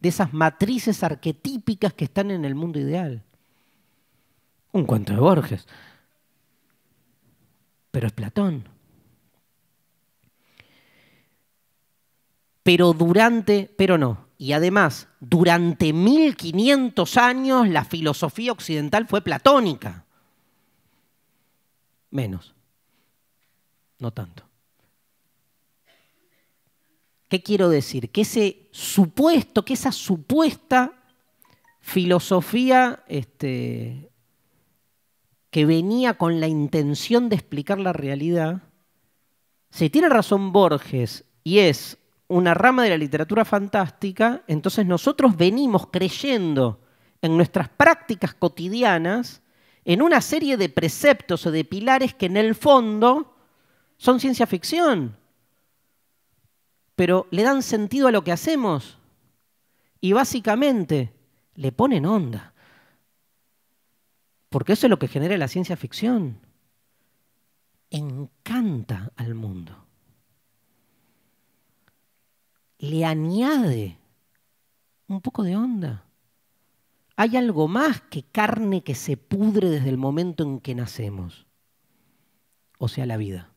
de esas matrices arquetípicas que están en el mundo ideal. Un cuento de Borges. Pero es Platón. Pero durante, pero no, y además, durante 1500 años la filosofía occidental fue platónica. Menos. No tanto. ¿Qué quiero decir? Que ese supuesto, que esa supuesta filosofía este, que venía con la intención de explicar la realidad, si tiene razón Borges y es una rama de la literatura fantástica, entonces nosotros venimos creyendo en nuestras prácticas cotidianas en una serie de preceptos o de pilares que en el fondo son ciencia ficción, pero le dan sentido a lo que hacemos y básicamente le ponen onda, porque eso es lo que genera la ciencia ficción. Encanta al mundo le añade un poco de onda. Hay algo más que carne que se pudre desde el momento en que nacemos, o sea, la vida.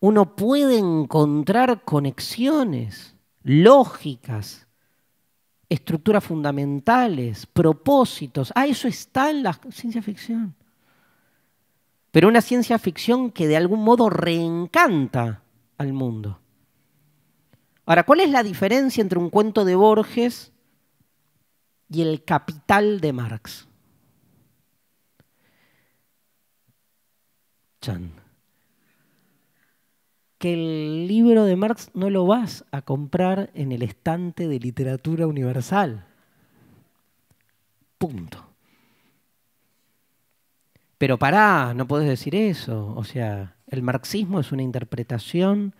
Uno puede encontrar conexiones lógicas, estructuras fundamentales, propósitos. Ah, eso está en la ciencia ficción. Pero una ciencia ficción que de algún modo reencanta al mundo. Ahora, ¿cuál es la diferencia entre un cuento de Borges y el capital de Marx? Chan. Que el libro de Marx no lo vas a comprar en el estante de literatura universal. Punto. Pero pará, no puedes decir eso. O sea, el marxismo es una interpretación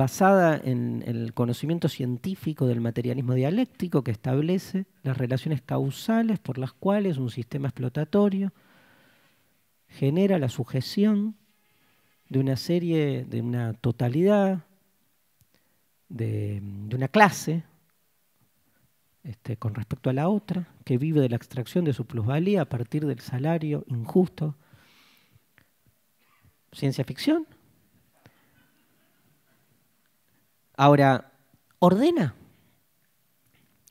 basada en el conocimiento científico del materialismo dialéctico que establece las relaciones causales por las cuales un sistema explotatorio genera la sujeción de una serie, de una totalidad, de, una clase este, con respecto a la otra, que vive de la extracción de su plusvalía a partir del salario injusto. Ciencia ficción, Ahora, ordena,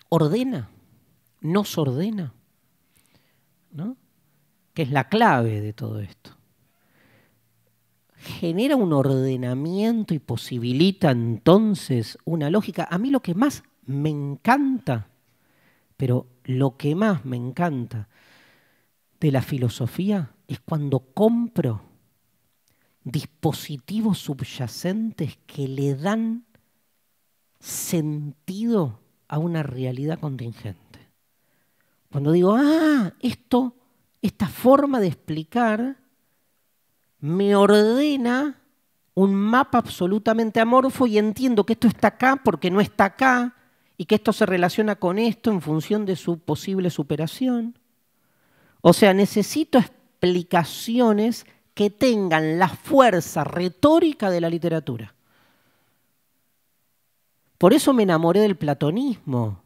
ordena, nos ordena, ¿no? que es la clave de todo esto. Genera un ordenamiento y posibilita entonces una lógica. A mí lo que más me encanta, pero lo que más me encanta de la filosofía es cuando compro dispositivos subyacentes que le dan sentido a una realidad contingente. Cuando digo, ah, esto, esta forma de explicar me ordena un mapa absolutamente amorfo y entiendo que esto está acá porque no está acá y que esto se relaciona con esto en función de su posible superación. O sea, necesito explicaciones que tengan la fuerza retórica de la literatura. Por eso me enamoré del platonismo,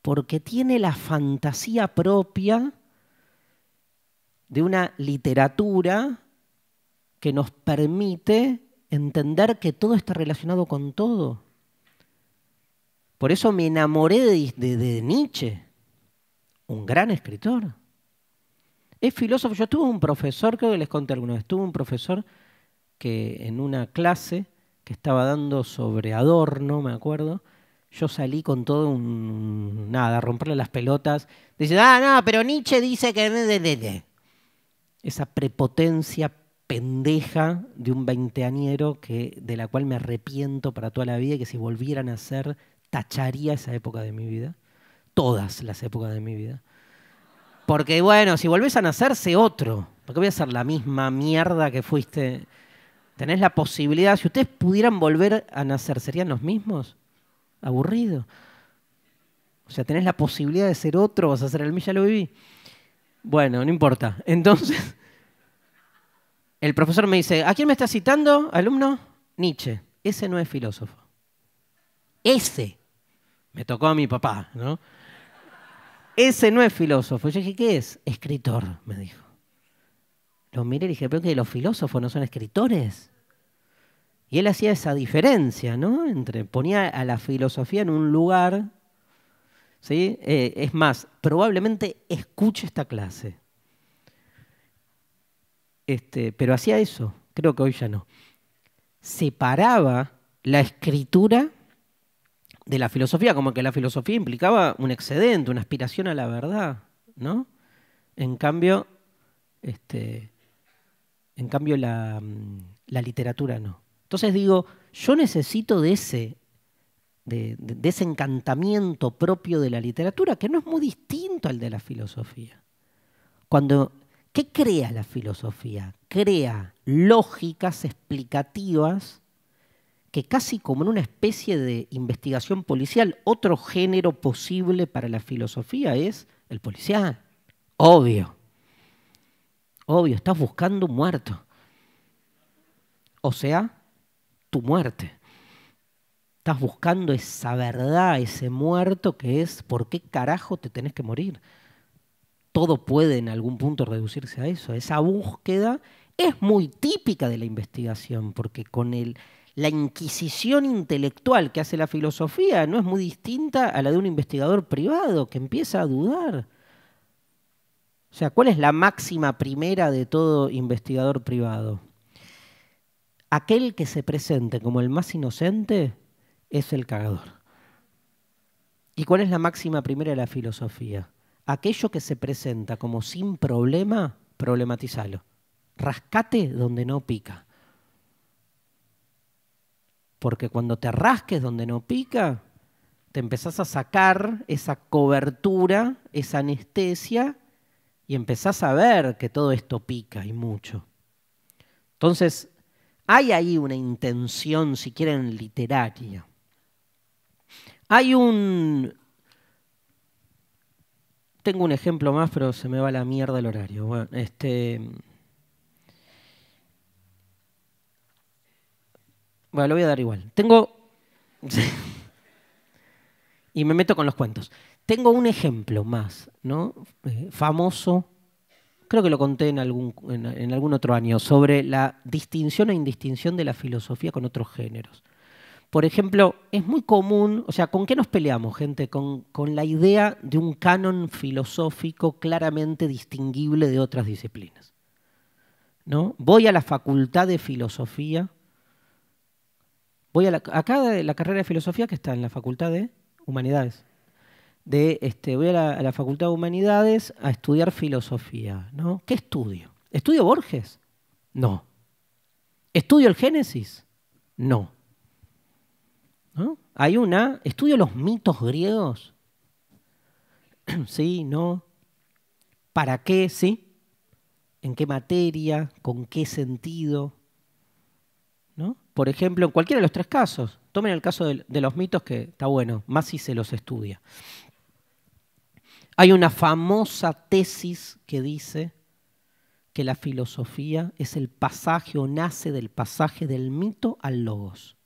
porque tiene la fantasía propia de una literatura que nos permite entender que todo está relacionado con todo. Por eso me enamoré de, Nietzsche, un gran escritor. Es filósofo. Yo tuve un profesor, creo que les conté alguna vez, tuve un profesor que en una clase que estaba dando sobre Adorno, me acuerdo, yo salí con todo un... nada, romperle las pelotas. Dice, ah, no, pero Nietzsche dice que... de, Esa prepotencia pendeja de un veinteañero que, de la cual me arrepiento para toda la vida y que si volvieran a nacer, tacharía esa época de mi vida. Todas las épocas de mi vida. Porque bueno, si volvés a nacer, sé otro. Porque voy a ser la misma mierda que fuiste tenés la posibilidad, si ustedes pudieran volver a nacer, ¿serían los mismos? Aburrido. O sea, tenés la posibilidad de ser otro, vas a ser el mío, ya lo viví. Bueno, no importa. Entonces, el profesor me dice, ¿a quién me está citando, alumno? Nietzsche. Ese no es filósofo. Ese. Me tocó a mi papá, ¿no? Ese no es filósofo. Yo dije, ¿qué es? Escritor, me dijo. Lo miré y dije, pero que los filósofos no son escritores. Y él hacía esa diferencia, ¿no? Entre, ponía a la filosofía en un lugar, ¿sí? Eh, es más, probablemente escuche esta clase. Este, pero hacía eso, creo que hoy ya no. Separaba la escritura de la filosofía, como que la filosofía implicaba un excedente, una aspiración a la verdad, ¿no? En cambio, este, en cambio la mm, literatura no. Entonces digo, yo necesito de ese, encantamiento propio de la literatura, que no es muy distinto al de la filosofía. Cuando, ¿Qué crea la filosofía? Crea lógicas explicativas que casi como en una especie de investigación policial, otro género posible para la filosofía es el policial. Obvio. Obvio, estás buscando un muerto. O sea, tu muerte. Estás buscando esa verdad, ese muerto que es por qué carajo te tenés que morir. Todo puede en algún punto reducirse a eso. Esa búsqueda es muy típica de la investigación, porque con el, la inquisición intelectual que hace la filosofía no es muy distinta a la de un investigador privado que empieza a dudar. O sea, ¿cuál es la máxima primera de todo investigador privado? aquel que se presente como el más inocente es el cagador. ¿Y cuál es la máxima primera de la filosofía? Aquello que se presenta como sin problema, problematizalo. Rascate donde no pica. Porque cuando te rasques donde no pica, te empezás a sacar esa cobertura, esa anestesia, y empezás a ver que todo esto pica y mucho. Entonces, hay ahí una intención, si quieren, literaria. Hay un... Tengo un ejemplo más, pero se me va la mierda el horario. Bueno, este... Bueno, lo voy a dar igual. Tengo... y me meto con los cuentos. Tengo un ejemplo más, ¿no? Eh, famoso creo que lo conté en algún, en, algún otro año, sobre la distinción e indistinción de la filosofía con otros géneros. Por ejemplo, es muy común, o sea, ¿con qué nos peleamos, gente? Con, la idea de un canon filosófico claramente distinguible de otras disciplinas. ¿No? Voy a la facultad de filosofía. Voy a la, acá de la carrera de filosofía que está en la facultad de humanidades de, este, voy a la, Facultad de Humanidades a estudiar filosofía, ¿no? ¿Qué estudio? ¿Estudio Borges? No. ¿Estudio el Génesis? No. ¿No? Hay una, ¿estudio los mitos griegos? sí, no. ¿Para qué? Sí. ¿En qué materia? ¿Con qué sentido? ¿No? Por ejemplo, en cualquiera de los tres casos. Tomen el caso de los mitos que está bueno, más si se los estudia. Hay una famosa tesis que dice que la filosofía es el pasaje o nace del pasaje del mito al logos.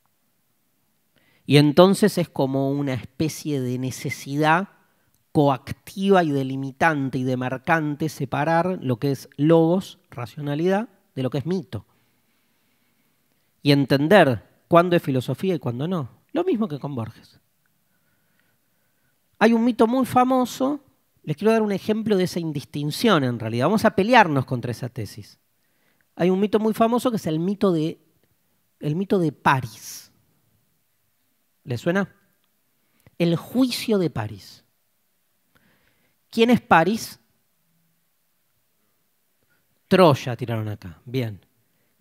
Y entonces es como una especie de necesidad coactiva y delimitante y demarcante separar lo que es logos, racionalidad, de lo que es mito. Y entender cuándo es filosofía y cuándo no. Lo mismo que con Borges. Hay un mito muy famoso les quiero dar un ejemplo de esa indistinción en realidad. Vamos a pelearnos contra esa tesis. Hay un mito muy famoso que es el mito de, el mito de París. ¿Le suena? El juicio de París. ¿Quién es París? Troya tiraron acá. Bien.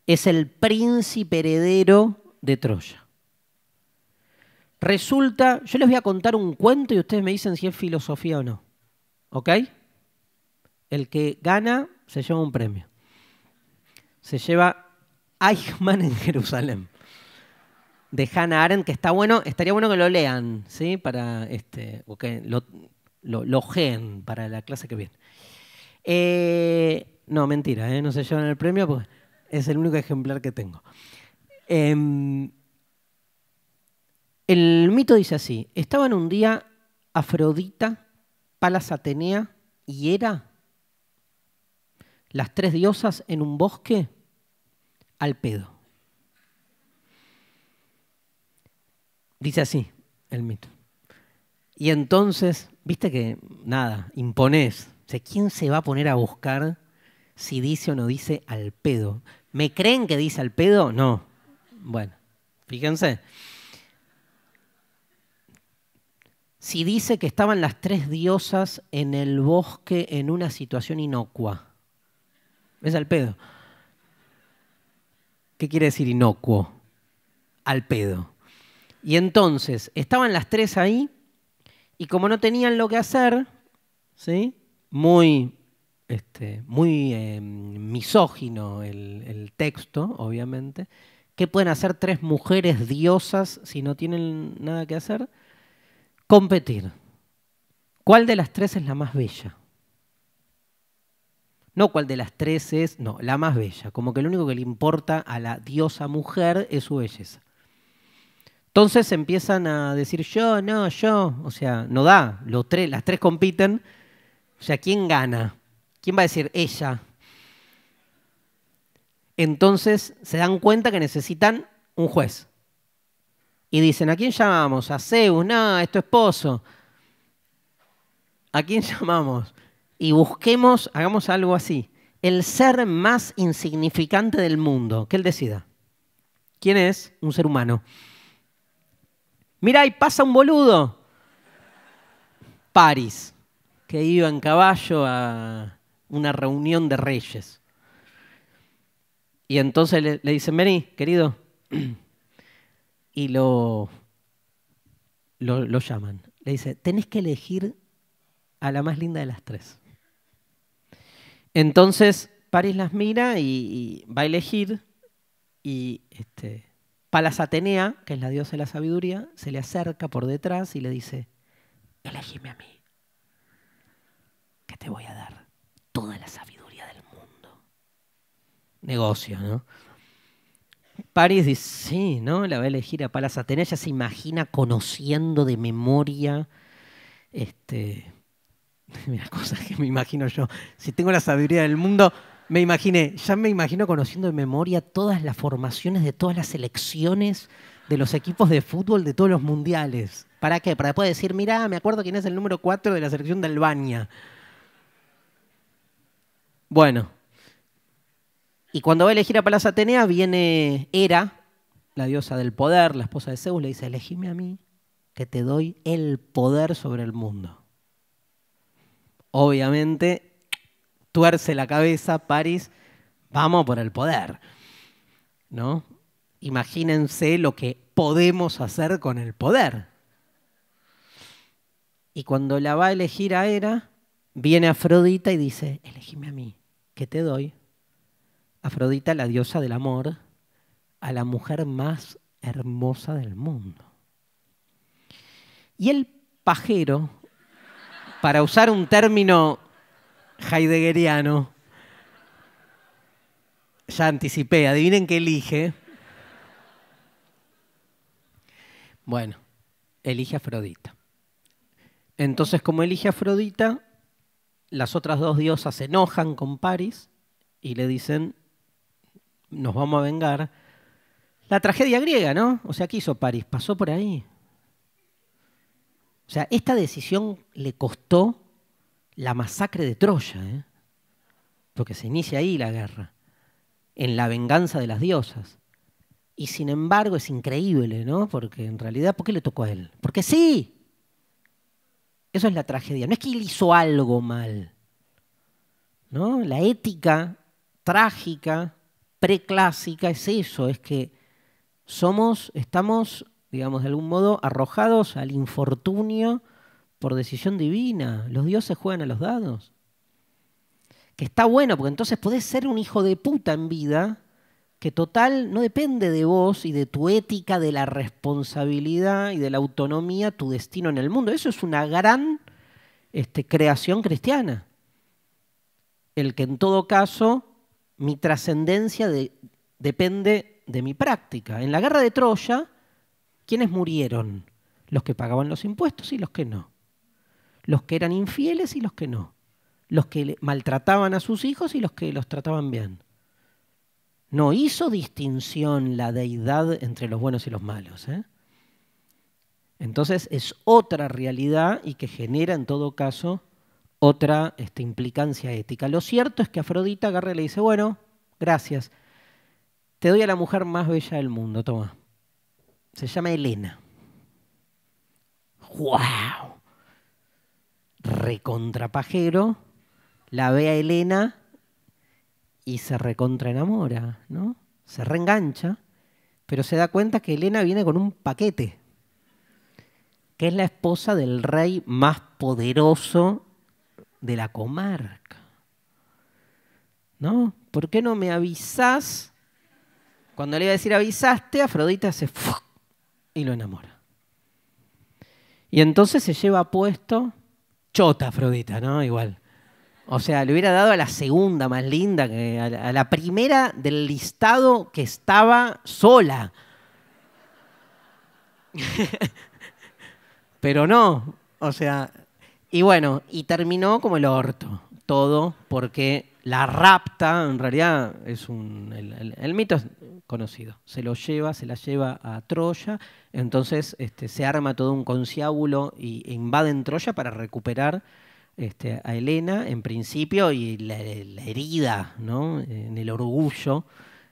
Es el príncipe heredero de Troya. Resulta, yo les voy a contar un cuento y ustedes me dicen si es filosofía o no. ¿Ok? El que gana se lleva un premio. Se lleva Eichmann en Jerusalén. De Hannah Arendt, que está bueno, estaría bueno que lo lean, ¿sí? Para este, lo, lo, para la clase que viene. Eh, no, mentira, ¿eh? no se llevan el premio porque es el único ejemplar que tengo. Em, el mito dice así: Estaba en un día Afrodita Palas Atenea y era las tres diosas en un bosque, al pedo. Dice así el mito. Y entonces, viste que nada, imponés. ¿quién se va a poner a buscar si dice o no dice al pedo? ¿Me creen que dice al pedo? No. Bueno, fíjense. si dice que estaban las tres diosas en el bosque en una situación inocua? ¿Ves al pedo. ¿Qué quiere decir inocuo? Al pedo. Y entonces, estaban las tres ahí y como no tenían lo que hacer, ¿sí? Muy, este, muy em, misógino el, el texto, obviamente. ¿Qué pueden hacer tres mujeres diosas si no tienen nada que hacer? Competir. ¿Cuál de las tres es la más bella? No cuál de las tres es, no, la más bella. Como que lo único que le importa a la diosa mujer es su belleza. Entonces empiezan a decir yo, no, yo. O sea, no da. Los tres, las tres compiten. O sea, ¿quién gana? ¿Quién va a decir ella? Entonces se dan cuenta que necesitan un juez y dicen, ¿a quién llamamos? A Zeus, no, es tu esposo. ¿A quién llamamos? Y busquemos, hagamos algo así, el ser más insignificante del mundo, que él decida. ¿Quién es? Un ser humano. Mira, ahí pasa un boludo. París, que iba en caballo a una reunión de reyes. Y entonces le, le dicen, vení, querido, y lo, lo, llaman. Le dice, tenés que elegir a la más linda de las tres. Entonces París las mira y, va a elegir y este, Palas Atenea, que es la diosa de la sabiduría, se le acerca por detrás y le dice, elegime a mí, que te voy a dar toda la sabiduría del mundo. Negocio, ¿no? París dice, sí, ¿no? La va a elegir a Palas Atenea. Ella se imagina conociendo de memoria. Este, mira, cosas que me imagino yo. Si tengo la sabiduría del mundo, me imaginé, ya me imagino conociendo de memoria todas las formaciones de todas las selecciones de los equipos de fútbol de todos los mundiales. ¿Para qué? Para después decir, mira, me acuerdo quién es el número 4 de la selección de Albania. Bueno, y cuando va a elegir a Palas Atenea, viene Hera, la diosa del poder, la esposa de Zeus, le dice, elegime a mí, que te doy el poder sobre el mundo. Obviamente, tuerce la cabeza, París, vamos por el poder. ¿No? Imagínense lo que podemos hacer con el poder. Y cuando la va a elegir a Hera, viene Afrodita y dice, elegime a mí, que te doy Afrodita, la diosa del amor, a la mujer más hermosa del mundo. Y el pajero, para usar un término heideggeriano, ya anticipé, adivinen qué elige. Bueno, elige Afrodita. Entonces, como elige Afrodita, las otras dos diosas se enojan con Paris y le dicen, nos vamos a vengar. La tragedia griega, ¿no? O sea, ¿qué hizo París? Pasó por ahí. O sea, esta decisión le costó la masacre de Troya, ¿eh? porque se inicia ahí la guerra, en la venganza de las diosas. Y sin embargo es increíble, ¿no? Porque en realidad, ¿por qué le tocó a él? Porque sí. Eso es la tragedia. No es que él hizo algo mal. ¿no? La ética trágica preclásica es eso, es que somos, estamos, digamos, de algún modo arrojados al infortunio por decisión divina. Los dioses juegan a los dados. Que está bueno, porque entonces podés ser un hijo de puta en vida, que total no depende de vos y de tu ética, de la responsabilidad y de la autonomía, tu destino en el mundo. Eso es una gran este, creación cristiana. El que en todo caso mi trascendencia depende de mi práctica. En la guerra de Troya, ¿quiénes murieron? Los que pagaban los impuestos y los que no. Los que eran infieles y los que no. Los que maltrataban a sus hijos y los que los trataban bien. No hizo distinción la deidad entre los buenos y los malos. ¿eh? Entonces es otra realidad y que genera en todo caso otra este, implicancia ética. Lo cierto es que Afrodita agarra y le dice, bueno, gracias, te doy a la mujer más bella del mundo, toma. Se llama Elena. ¡Wow! Recontrapajero, la ve a Elena y se recontraenamora, ¿no? Se reengancha, pero se da cuenta que Elena viene con un paquete, que es la esposa del rey más poderoso de la comarca. ¿No? ¿Por qué no me avisás? Cuando le iba a decir avisaste, Afrodita se y lo enamora. Y entonces se lleva puesto chota Afrodita, ¿no? Igual. O sea, le hubiera dado a la segunda más linda, que a la primera del listado que estaba sola. Pero no, o sea, y bueno, y terminó como el orto todo, porque la rapta, en realidad, es un. El, mito es conocido. Se lo lleva, se la lleva a Troya. Entonces este, se arma todo un conciábulo y invaden Troya para recuperar este, a Helena, en principio, y la, herida, ¿no? En el orgullo.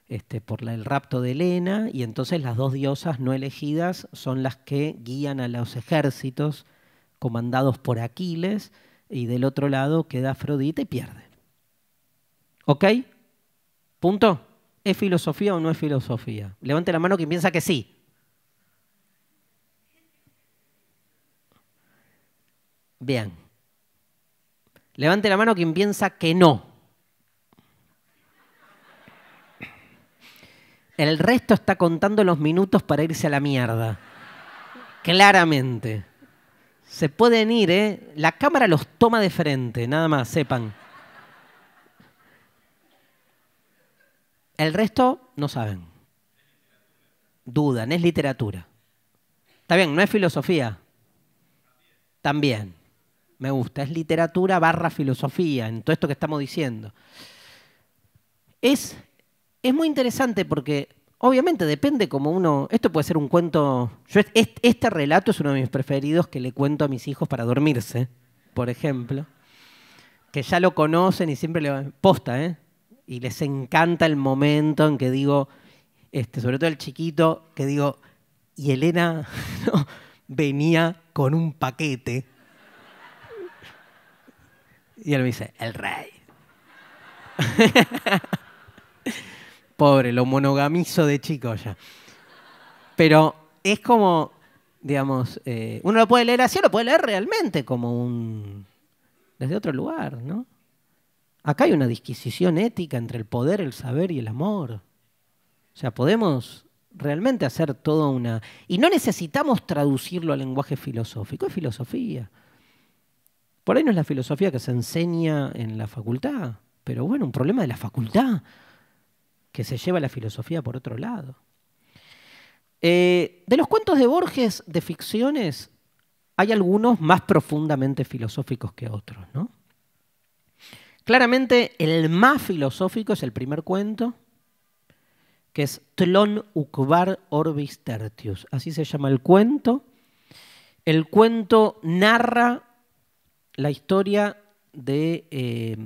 Este, por el rapto de Helena, y entonces las dos diosas no elegidas son las que guían a los ejércitos comandados por Aquiles, y del otro lado queda Afrodita y pierde. ¿Ok? ¿Punto? ¿Es filosofía o no es filosofía? Levante la mano quien piensa que sí. Bien. Levante la mano quien piensa que no. El resto está contando los minutos para irse a la mierda. Claramente. Se pueden ir, ¿eh? La cámara los toma de frente, nada más, sepan. El resto no saben. Dudan, es literatura. Está bien, no es filosofía. También. Me gusta, es literatura barra filosofía en todo esto que estamos diciendo. Es, es muy interesante porque Obviamente depende como uno. Esto puede ser un cuento. Yo este, relato es uno de mis preferidos que le cuento a mis hijos para dormirse, por ejemplo. Que ya lo conocen y siempre le posta, ¿eh? Y les encanta el momento en que digo, este, sobre todo el chiquito, que digo, y Elena venía con un paquete. Y él me dice, el rey. Pobre, lo monogamizo de chico ya. Pero es como, digamos, eh, uno lo puede leer así, lo puede leer realmente como un... desde otro lugar, ¿no? Acá hay una disquisición ética entre el poder, el saber y el amor. O sea, podemos realmente hacer toda una... Y no necesitamos traducirlo al lenguaje filosófico, es filosofía. Por ahí no es la filosofía que se enseña en la facultad, pero bueno, un problema de la facultad que se lleva la filosofía por otro lado. Eh, de los cuentos de Borges de ficciones, hay algunos más profundamente filosóficos que otros, ¿no? Claramente el más filosófico es el primer cuento, que es Tlon Ukvar Orbis Tertius. Así se llama el cuento. El cuento narra la historia de eh,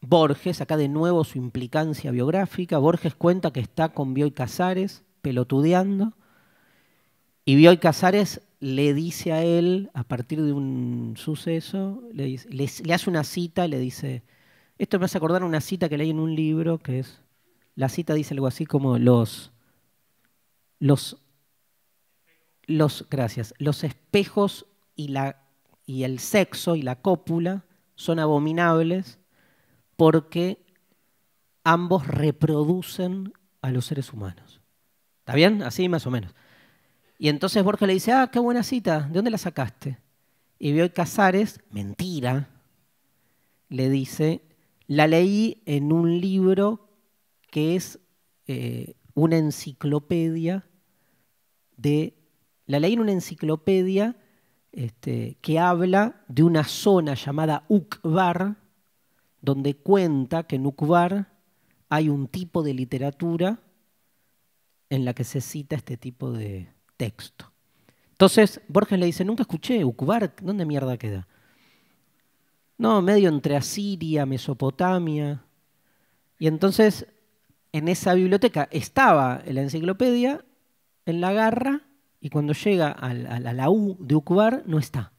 Borges, acá de nuevo su implicancia biográfica. Borges cuenta que está con Bioy Casares pelotudeando y Bioy Casares le dice a él, a partir de un suceso, le, le, hace una cita le dice, esto me hace acordar una cita que leí en un libro que es, la cita dice algo así como los, los, los, gracias, los espejos y, la, y el sexo y la cópula son abominables porque ambos reproducen a los seres humanos. ¿Está bien? Así más o menos. Y entonces Borges le dice, ah, qué buena cita, ¿de dónde la sacaste? Y que Casares, mentira, le dice, la leí en un libro que es eh, una enciclopedia de... La leí en una enciclopedia este, que habla de una zona llamada Ukbar, donde cuenta que en Ukbar hay un tipo de literatura en la que se cita este tipo de texto. Entonces Borges le dice, nunca escuché Ukbar, ¿dónde mierda queda? No, medio entre Asiria, Mesopotamia. Y entonces en esa biblioteca estaba la enciclopedia en la garra y cuando llega a la, U de Ucubar no está.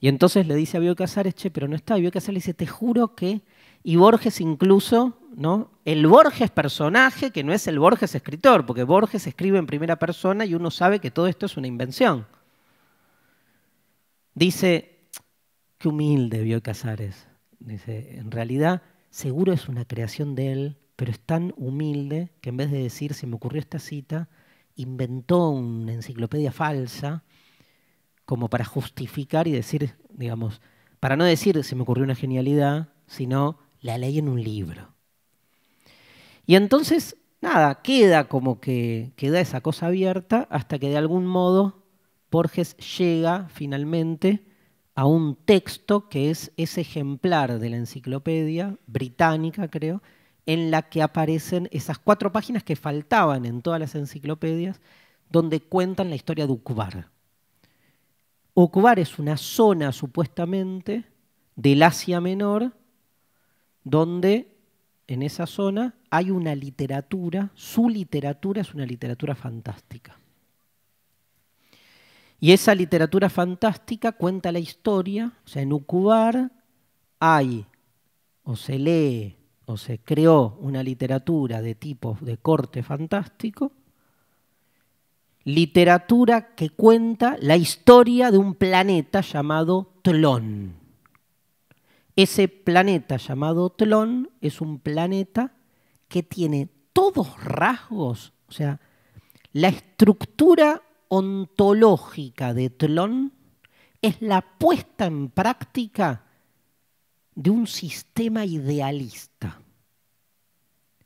Y entonces le dice a Bio Casares, che, pero no está. Y Casares le dice, te juro que... Y Borges incluso, ¿no? El Borges personaje, que no es el Borges escritor, porque Borges escribe en primera persona y uno sabe que todo esto es una invención. Dice, qué humilde Bio Casares. Dice, en realidad seguro es una creación de él, pero es tan humilde que en vez de decir, se me ocurrió esta cita, inventó una enciclopedia falsa como para justificar y decir, digamos, para no decir se me ocurrió una genialidad, sino la ley en un libro. Y entonces, nada, queda como que queda esa cosa abierta hasta que de algún modo Borges llega finalmente a un texto que es ese ejemplar de la enciclopedia británica, creo, en la que aparecen esas cuatro páginas que faltaban en todas las enciclopedias, donde cuentan la historia de Ukubar. Ukubar es una zona supuestamente del Asia Menor, donde en esa zona hay una literatura, su literatura es una literatura fantástica. Y esa literatura fantástica cuenta la historia, o sea, en Ukubar hay o se lee o se creó una literatura de tipo de corte fantástico, literatura que cuenta la historia de un planeta llamado Tlón. Ese planeta llamado Tlón es un planeta que tiene todos rasgos, o sea, la estructura ontológica de Tlón es la puesta en práctica de un sistema idealista.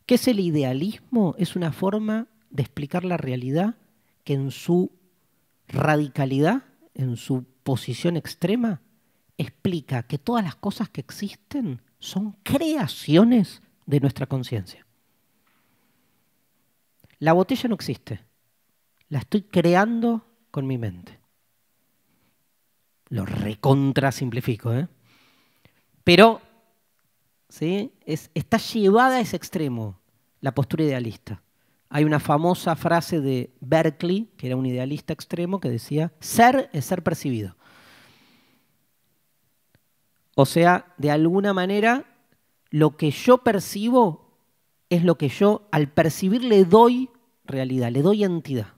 ¿Qué es el idealismo? Es una forma de explicar la realidad que en su radicalidad, en su posición extrema, explica que todas las cosas que existen son creaciones de nuestra conciencia. La botella no existe, la estoy creando con mi mente. Lo recontra simplifico, ¿eh? Pero está llevada a ese extremo la postura idealista. Hay una famosa frase de Berkeley, que era un idealista extremo, que decía, ser es ser percibido. O sea, de alguna manera, lo que yo percibo es lo que yo al percibir le doy realidad, le doy entidad.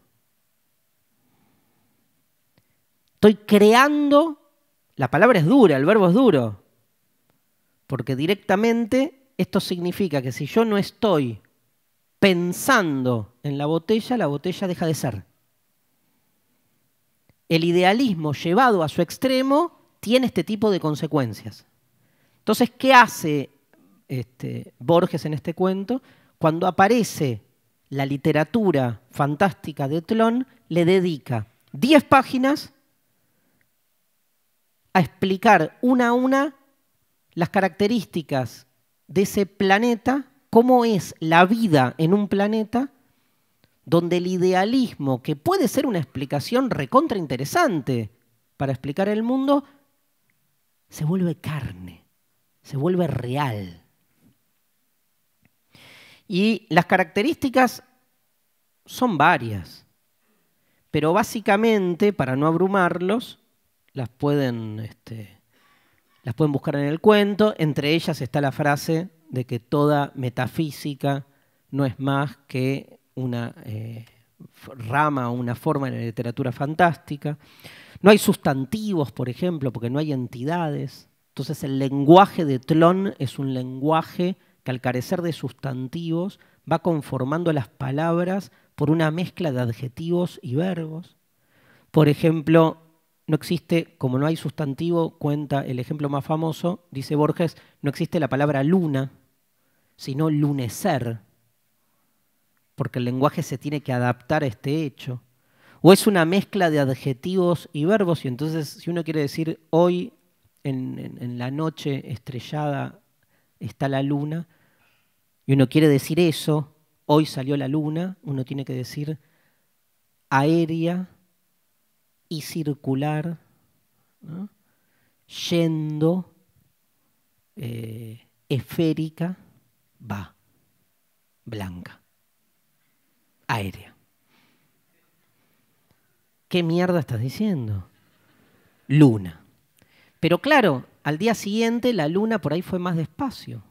Estoy creando, la palabra es dura, el verbo es duro, porque directamente esto significa que si yo no estoy pensando en la botella, la botella deja de ser. El idealismo llevado a su extremo tiene este tipo de consecuencias. Entonces, ¿qué hace este, Borges en este cuento? Cuando aparece la literatura fantástica de Tlón, le dedica 10 páginas a explicar una a una las características de ese planeta, cómo es la vida en un planeta donde el idealismo, que puede ser una explicación recontra interesante para explicar el mundo, se vuelve carne, se vuelve real. Y las características son varias, pero básicamente, para no abrumarlos, las pueden este, las pueden buscar en el cuento. Entre ellas está la frase de que toda metafísica no es más que una eh, rama o una forma en la literatura fantástica. No hay sustantivos, por ejemplo, porque no hay entidades. Entonces el lenguaje de Tlón es un lenguaje que al carecer de sustantivos va conformando las palabras por una mezcla de adjetivos y verbos. Por ejemplo, no existe, como no hay sustantivo, cuenta el ejemplo más famoso, dice Borges, no existe la palabra luna, sino lunecer, porque el lenguaje se tiene que adaptar a este hecho. O es una mezcla de adjetivos y verbos, y entonces si uno quiere decir hoy en, en la noche estrellada está la luna, y uno quiere decir eso, hoy salió la luna, uno tiene que decir aérea y circular, yendo, eh, esférica, va, blanca, aérea. ¿Qué mierda estás diciendo? Luna. Pero claro, al día siguiente la luna por ahí fue más despacio.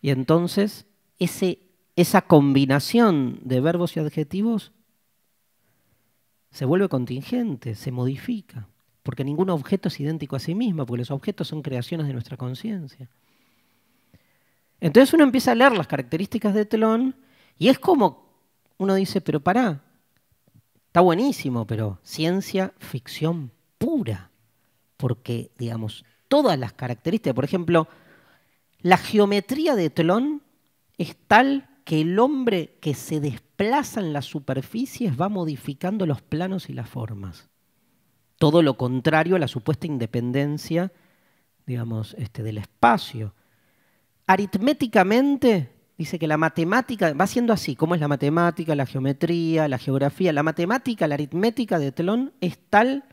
Y entonces ese, esa combinación de verbos y adjetivos se vuelve contingente, se modifica, porque ningún objeto es idéntico a sí mismo, porque los objetos son creaciones de nuestra conciencia. Entonces uno empieza a leer las características de Telón y es como uno dice, pero pará, está buenísimo, pero ciencia ficción pura, porque, digamos, todas las características, por ejemplo, la geometría de Telón es tal que el hombre que se desplaza en las superficies va modificando los planos y las formas. Todo lo contrario a la supuesta independencia, digamos, este, del espacio. Aritméticamente, dice que la matemática va siendo así, como es la matemática, la geometría, la geografía, la matemática, la aritmética de Telón es tal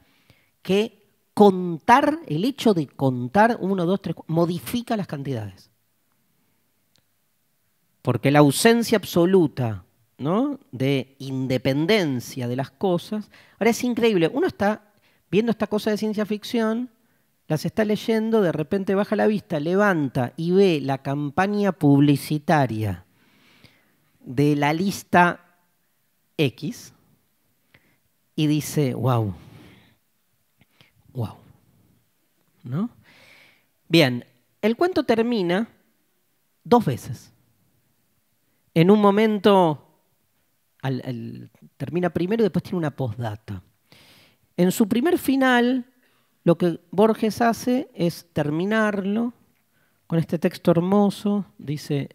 que contar, el hecho de contar uno, dos, tres, modifica las cantidades. Porque la ausencia absoluta de independencia de las cosas. Ahora es increíble, uno está viendo esta cosa de ciencia ficción, las está leyendo, de repente baja la vista, levanta y ve la campaña publicitaria de la lista X y dice, wow, wow. ¿No? Bien, el cuento termina dos veces en un momento, termina primero y después tiene una postdata. En su primer final, lo que Borges hace es terminarlo con este texto hermoso, dice,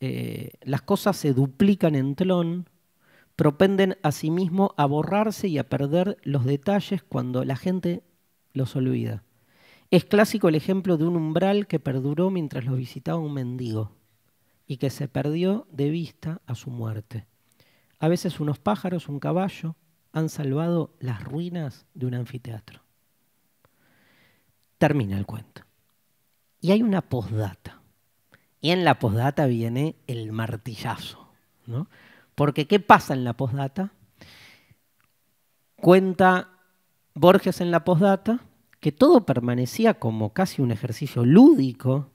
eh, las cosas se duplican en telón, propenden a sí mismo a borrarse y a perder los detalles cuando la gente los olvida. Es clásico el ejemplo de un umbral que perduró mientras lo visitaba un mendigo y que se perdió de vista a su muerte. A veces unos pájaros, un caballo, han salvado las ruinas de un anfiteatro. Termina el cuento. Y hay una posdata. Y en la posdata viene el martillazo. ¿no? Porque ¿qué pasa en la posdata? Cuenta Borges en la posdata que todo permanecía como casi un ejercicio lúdico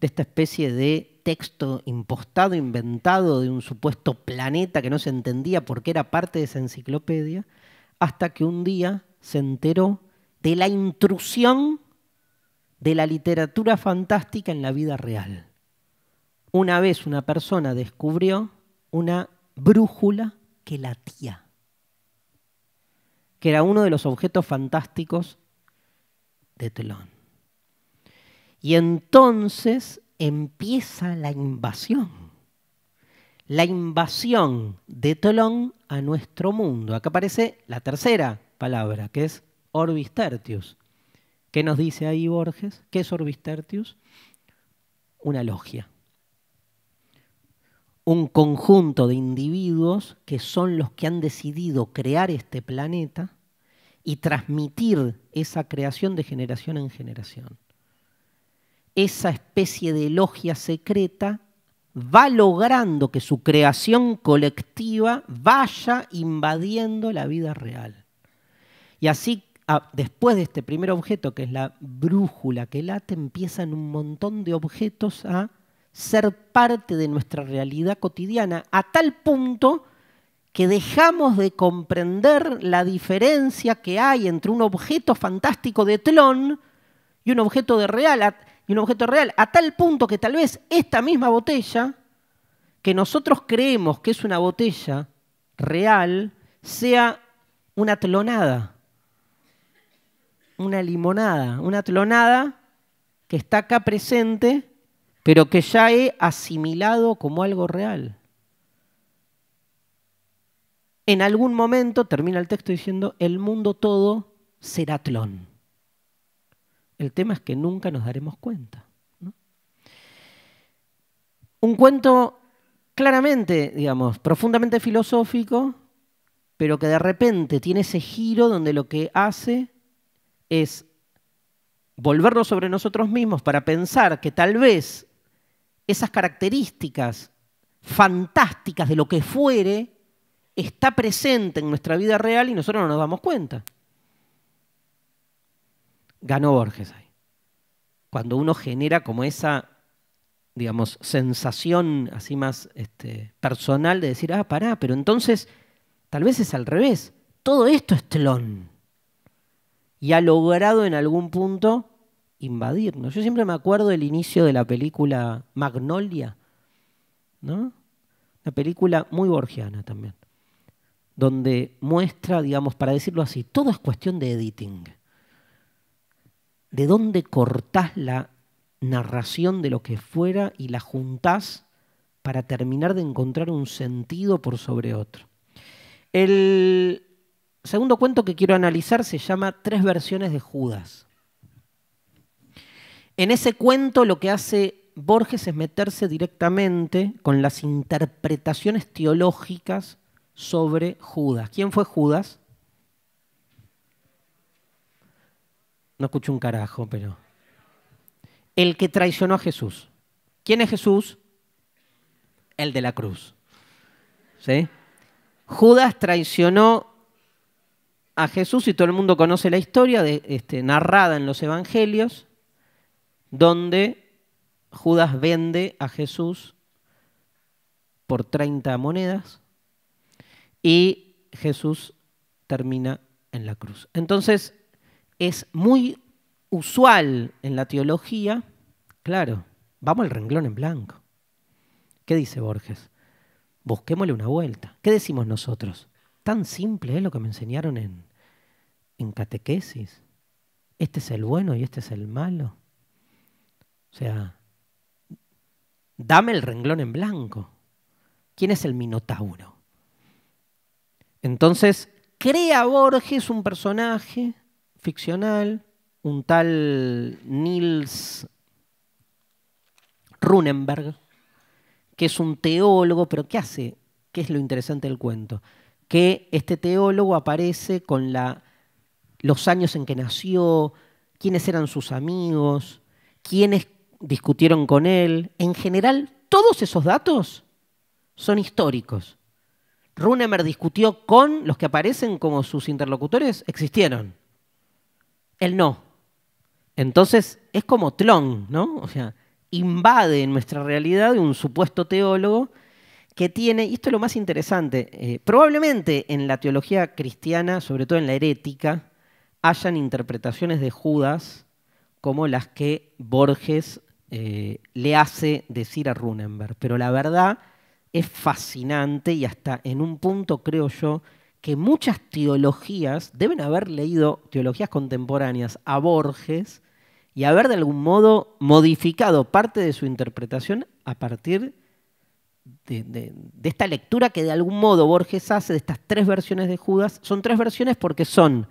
de esta especie de texto impostado, inventado de un supuesto planeta que no se entendía porque era parte de esa enciclopedia, hasta que un día se enteró de la intrusión de la literatura fantástica en la vida real. Una vez una persona descubrió una brújula que latía, que era uno de los objetos fantásticos de Telón. Y entonces empieza la invasión. La invasión de Tolón a nuestro mundo. Acá aparece la tercera palabra, que es Orbistertius, ¿Qué nos dice ahí Borges? ¿Qué es Orbistertius? Una logia. Un conjunto de individuos que son los que han decidido crear este planeta y transmitir esa creación de generación en generación esa especie de elogia secreta va logrando que su creación colectiva vaya invadiendo la vida real. Y así, ah, después de este primer objeto, que es la brújula que late, empiezan un montón de objetos a ser parte de nuestra realidad cotidiana, a tal punto que dejamos de comprender la diferencia que hay entre un objeto fantástico de telón y un objeto de real y un objeto real, a tal punto que tal vez esta misma botella, que nosotros creemos que es una botella real, sea una tlonada, una limonada, una tlonada que está acá presente, pero que ya he asimilado como algo real. En algún momento, termina el texto diciendo, el mundo todo será tlón. El tema es que nunca nos daremos cuenta. Un cuento claramente, digamos, profundamente filosófico, pero que de repente tiene ese giro donde lo que hace es volverlo sobre nosotros mismos para pensar que tal vez esas características fantásticas de lo que fuere está presente en nuestra vida real y nosotros no nos damos cuenta ganó Borges ahí. Cuando uno genera como esa, digamos, sensación así más este, personal de decir, ah, pará, pero entonces tal vez es al revés. Todo esto es telón. Y ha logrado en algún punto invadirnos. Yo siempre me acuerdo del inicio de la película Magnolia, ¿no? Una película muy borgiana también, donde muestra, digamos, para decirlo así, todo es cuestión de editing de dónde cortás la narración de lo que fuera y la juntás para terminar de encontrar un sentido por sobre otro. El segundo cuento que quiero analizar se llama Tres versiones de Judas. En ese cuento lo que hace Borges es meterse directamente con las interpretaciones teológicas sobre Judas. ¿Quién fue Judas? No escucho un carajo, pero. El que traicionó a Jesús. ¿Quién es Jesús? El de la cruz. ¿Sí? Judas traicionó a Jesús y todo el mundo conoce la historia de, este, narrada en los evangelios, donde Judas vende a Jesús por 30 monedas y Jesús termina en la cruz. Entonces, es muy usual en la teología, claro, vamos al renglón en blanco. ¿Qué dice Borges? Busquémosle una vuelta. ¿Qué decimos nosotros? Tan simple es lo que me enseñaron en, catequesis. Este es el bueno y este es el malo. O sea, dame el renglón en blanco. ¿Quién es el Minotauro? Entonces, crea Borges un personaje ficcional, un tal Nils Runenberg, que es un teólogo, pero ¿qué hace? ¿Qué es lo interesante del cuento? Que este teólogo aparece con la, los años en que nació, quiénes eran sus amigos, quiénes discutieron con él. En general, todos esos datos son históricos. Runenberg discutió con los que aparecen como sus interlocutores, existieron él no. Entonces es como Tlón, ¿no? O sea, invade nuestra realidad de un supuesto teólogo que tiene, y esto es lo más interesante, eh, probablemente en la teología cristiana, sobre todo en la herética, hayan interpretaciones de Judas como las que Borges eh, le hace decir a Runenberg. Pero la verdad es fascinante y hasta en un punto, creo yo, que muchas teologías deben haber leído teologías contemporáneas a Borges y haber de algún modo modificado parte de su interpretación a partir de, esta lectura que de algún modo Borges hace de estas tres versiones de Judas. Son tres versiones porque son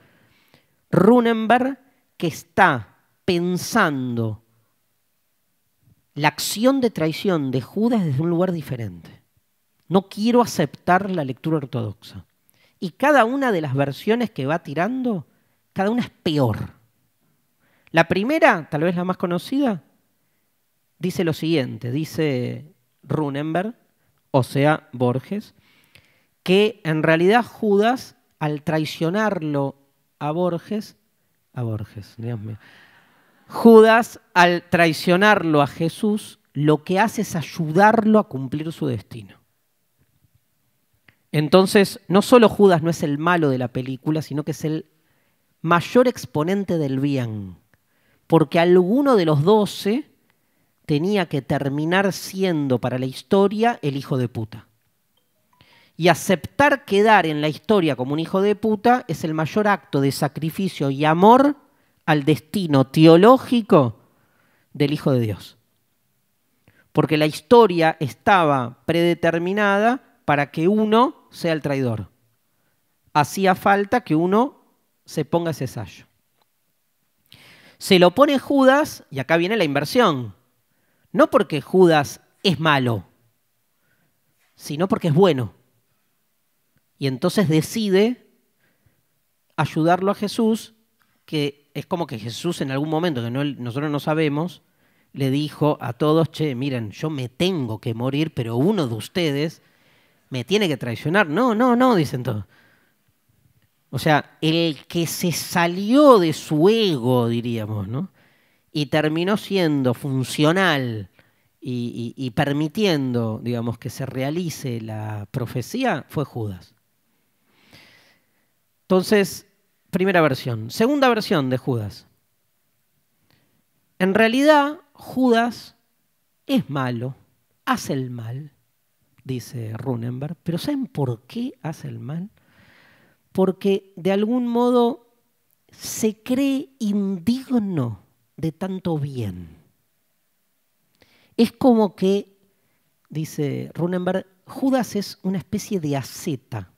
Runenberg que está pensando la acción de traición de Judas desde un lugar diferente. No quiero aceptar la lectura ortodoxa. Y cada una de las versiones que va tirando, cada una es peor. La primera, tal vez la más conocida, dice lo siguiente, dice Runenberg, o sea, Borges, que en realidad Judas, al traicionarlo a Borges, a Borges, Dios Judas, al traicionarlo a Jesús, lo que hace es ayudarlo a cumplir su destino. Entonces, no solo Judas no es el malo de la película, sino que es el mayor exponente del bien, porque alguno de los doce tenía que terminar siendo para la historia el hijo de puta. Y aceptar quedar en la historia como un hijo de puta es el mayor acto de sacrificio y amor al destino teológico del Hijo de Dios. Porque la historia estaba predeterminada para que uno sea el traidor. Hacía falta que uno se ponga ese sallo. Se lo pone Judas, y acá viene la inversión. No porque Judas es malo, sino porque es bueno. Y entonces decide ayudarlo a Jesús, que es como que Jesús en algún momento, que nosotros no sabemos, le dijo a todos, che, miren, yo me tengo que morir, pero uno de ustedes me tiene que traicionar. No, no, no, dicen todos. O sea, el que se salió de su ego, diríamos, ¿no? Y terminó siendo funcional y, y permitiendo, digamos, que se realice la profecía, fue Judas. Entonces, primera versión. Segunda versión de Judas. En realidad, Judas es malo, hace el mal dice Runenberg, pero ¿saben por qué hace el mal? Porque de algún modo se cree indigno de tanto bien. Es como que, dice Runenberg, Judas es una especie de aseta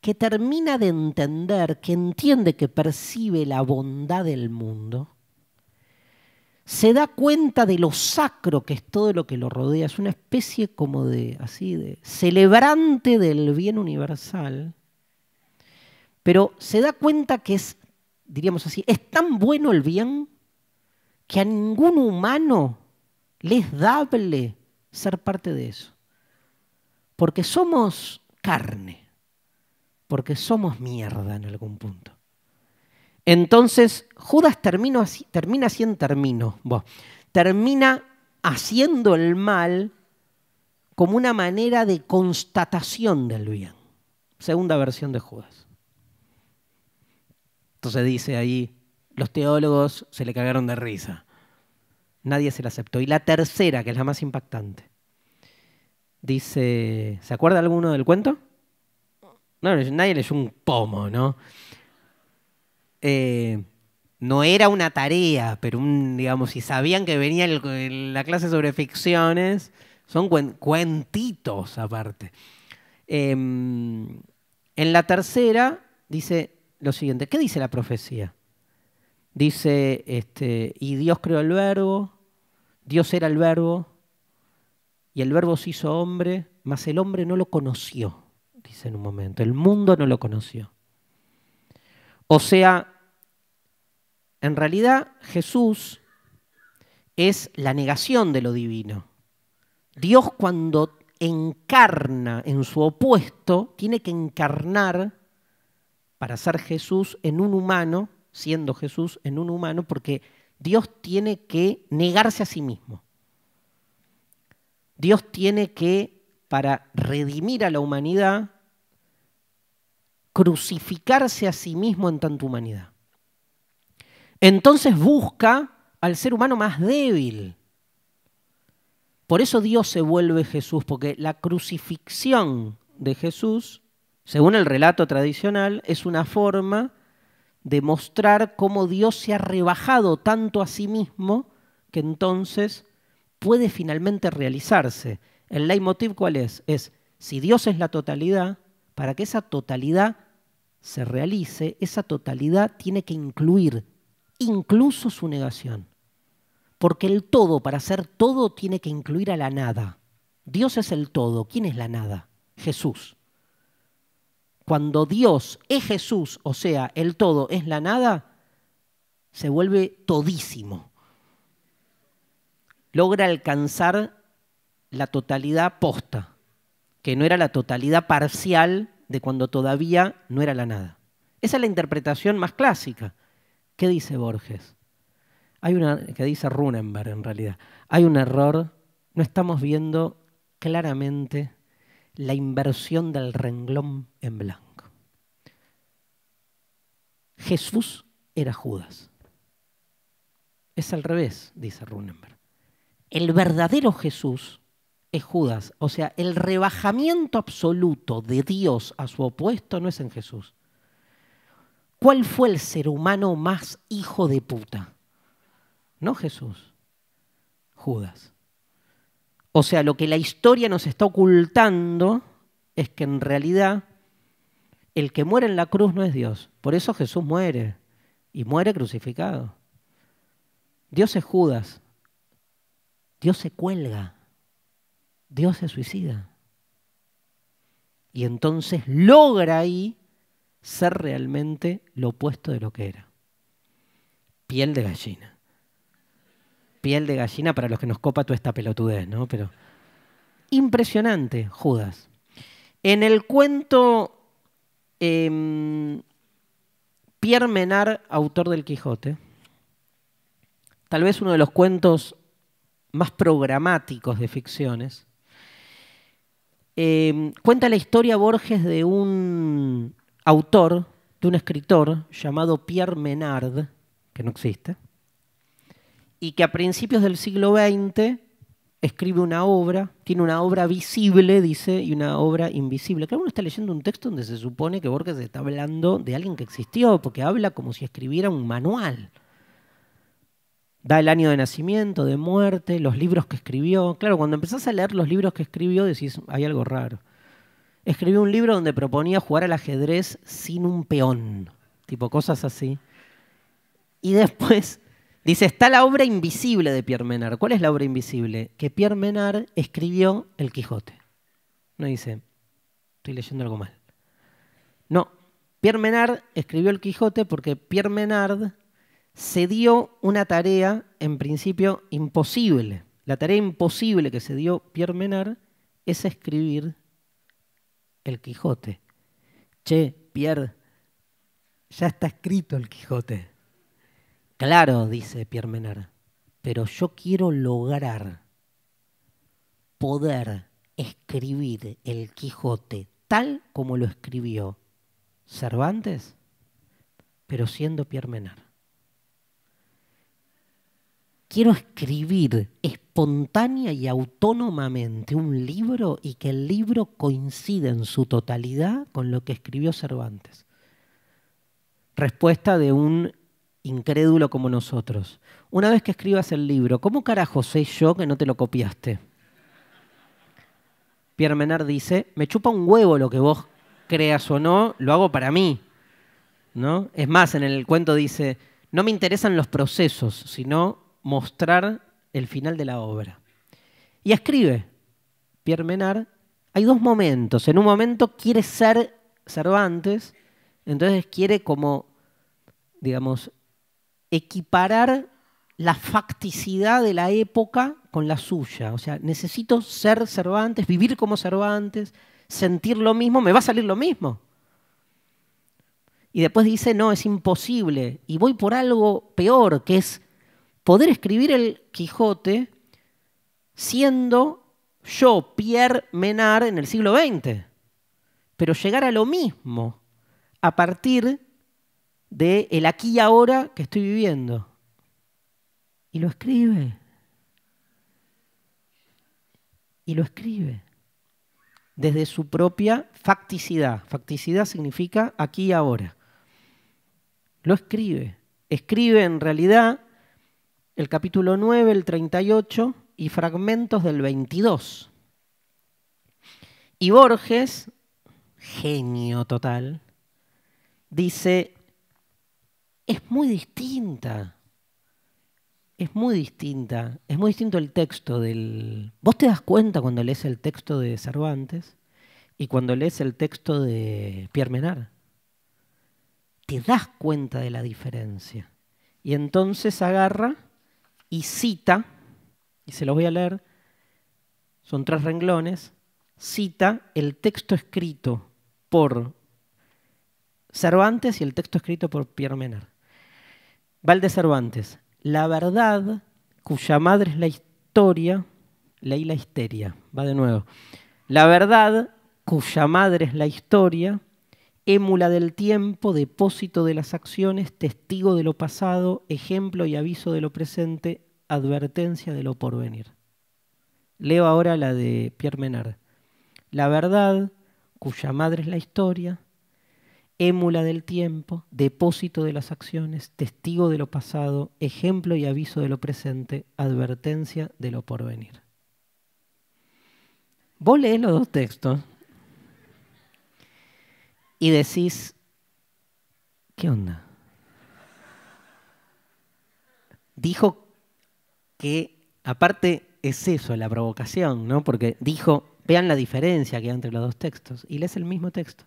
que termina de entender, que entiende, que percibe la bondad del mundo se da cuenta de lo sacro que es todo lo que lo rodea. Es una especie como de, así, de celebrante del bien universal. Pero se da cuenta que es, diríamos así, es tan bueno el bien que a ningún humano les es dable ser parte de eso. Porque somos carne, porque somos mierda en algún punto. Entonces, Judas termina, termina haciendo termino. termina haciendo el mal como una manera de constatación del bien. Segunda versión de Judas. Entonces dice ahí, los teólogos se le cagaron de risa. Nadie se la aceptó. Y la tercera, que es la más impactante, dice, ¿se acuerda alguno del cuento? No, nadie leyó un pomo, ¿no? Eh, no era una tarea, pero un, digamos, si sabían que venía la clase sobre ficciones, son cuentitos aparte. Em, en la tercera dice lo siguiente, ¿qué dice la profecía? Dice, este, y Dios creó el verbo, Dios era el verbo, y el verbo se hizo hombre, mas el hombre no lo conoció, dice en un momento, el mundo no lo conoció. O sea, en realidad Jesús es la negación de lo divino. Dios cuando encarna en su opuesto, tiene que encarnar para ser Jesús en un humano, siendo Jesús en un humano, porque Dios tiene que negarse a sí mismo. Dios tiene que, para redimir a la humanidad, crucificarse a sí mismo en tanta humanidad. Entonces busca al ser humano más débil. Por eso Dios se vuelve Jesús, porque la crucifixión de Jesús, según el relato tradicional, es una forma de mostrar cómo Dios se ha rebajado tanto a sí mismo que entonces puede finalmente realizarse. El leitmotiv cuál es? Es, si Dios es la totalidad, para que esa totalidad se realice, esa totalidad tiene que incluir incluso su negación. Porque el todo, para ser todo, tiene que incluir a la nada. Dios es el todo. ¿Quién es la nada? Jesús. Cuando Dios es Jesús, o sea, el todo es la nada, se vuelve todísimo. Logra alcanzar la totalidad posta, que no era la totalidad parcial de cuando todavía no era la nada. Esa es la interpretación más clásica. ¿Qué dice Borges? Hay una que dice Runenberg en realidad. Hay un error, no estamos viendo claramente la inversión del renglón en blanco. Jesús era Judas. Es al revés, dice Runenberg. El verdadero Jesús es Judas. O sea, el rebajamiento absoluto de Dios a su opuesto no es en Jesús. ¿Cuál fue el ser humano más hijo de puta? No Jesús, Judas. O sea, lo que la historia nos está ocultando es que en realidad el que muere en la cruz no es Dios. Por eso Jesús muere y muere crucificado. Dios es Judas. Dios se cuelga Dios se suicida. Y entonces logra ahí ser realmente lo opuesto de lo que era. Piel de gallina. Piel de gallina para los que nos copa toda esta pelotudez, ¿no? Pero impresionante, Judas. En el cuento em, Pierre Menard, autor del Quijote, tal vez uno de los cuentos más programáticos de ficciones, Em, cuenta la historia Borges de un autor, de un escritor llamado Pierre Menard, que no existe, y que a principios del siglo XX escribe una obra, tiene una obra visible, dice, y una obra invisible. Claro, uno está leyendo un texto donde se supone que Borges está hablando de alguien que existió, porque habla como si escribiera un manual. Da el año de nacimiento, de muerte, los libros que escribió. Claro, cuando empezás a leer los libros que escribió decís, hay algo raro. Escribió un libro donde proponía jugar al ajedrez sin un peón, tipo cosas así. Y después dice, está la obra invisible de Pierre Menard. ¿Cuál es la obra invisible? Que Pierre Menard escribió El Quijote. No dice, estoy leyendo algo mal. No, Pierre Menard escribió El Quijote porque Pierre Menard se dio una tarea en principio imposible. La tarea imposible que se dio Pierre Menard es escribir el Quijote. Che, Pierre, ya está escrito el Quijote. Claro, dice Pierre Menard, pero yo quiero lograr poder escribir el Quijote tal como lo escribió Cervantes, pero siendo Pierre Menard quiero escribir espontánea y autónomamente un libro y que el libro coincida en su totalidad con lo que escribió Cervantes. Respuesta de un incrédulo como nosotros. Una vez que escribas el libro, ¿cómo carajo sé yo que no te lo copiaste? Pierre Menard dice, me chupa un huevo lo que vos creas o no, lo hago para mí. ¿No? Es más, en el cuento dice, no me interesan los procesos, sino mostrar el final de la obra. Y escribe Pierre Menard, hay dos momentos. En un momento quiere ser Cervantes, entonces quiere como, digamos, equiparar la facticidad de la época con la suya. O sea, necesito ser Cervantes, vivir como Cervantes, sentir lo mismo, me va a salir lo mismo. Y después dice, no, es imposible. Y voy por algo peor, que es poder escribir el Quijote siendo yo, Pierre Menard, en el siglo XX, pero llegar a lo mismo a partir de el aquí y ahora que estoy viviendo. Y lo escribe. Y lo escribe desde su propia facticidad. Facticidad significa aquí y ahora. Lo escribe. Escribe en realidad el capítulo 9, el 38 y fragmentos del 22. Y Borges, genio total, dice, es muy distinta, es muy distinta, es muy distinto el texto del... Vos te das cuenta cuando lees el texto de Cervantes y cuando lees el texto de Pierre Menard. Te das cuenta de la diferencia. Y entonces agarra y cita, y se los voy a leer, son tres renglones, cita el texto escrito por Cervantes y el texto escrito por Pierre Menard. Valde Cervantes, la verdad cuya madre es la historia, leí la histeria, va de nuevo. La verdad cuya madre es la historia, émula del tiempo, depósito de las acciones, testigo de lo pasado, ejemplo y aviso de lo presente, advertencia de lo porvenir. Leo ahora la de Pierre Menard. La verdad, cuya madre es la historia, émula del tiempo, depósito de las acciones, testigo de lo pasado, ejemplo y aviso de lo presente, advertencia de lo porvenir. Vos lees los dos textos y decís, ¿qué onda? Dijo que, aparte, es eso, la provocación, ¿no? Porque dijo, vean la diferencia que hay entre los dos textos, y lees el mismo texto.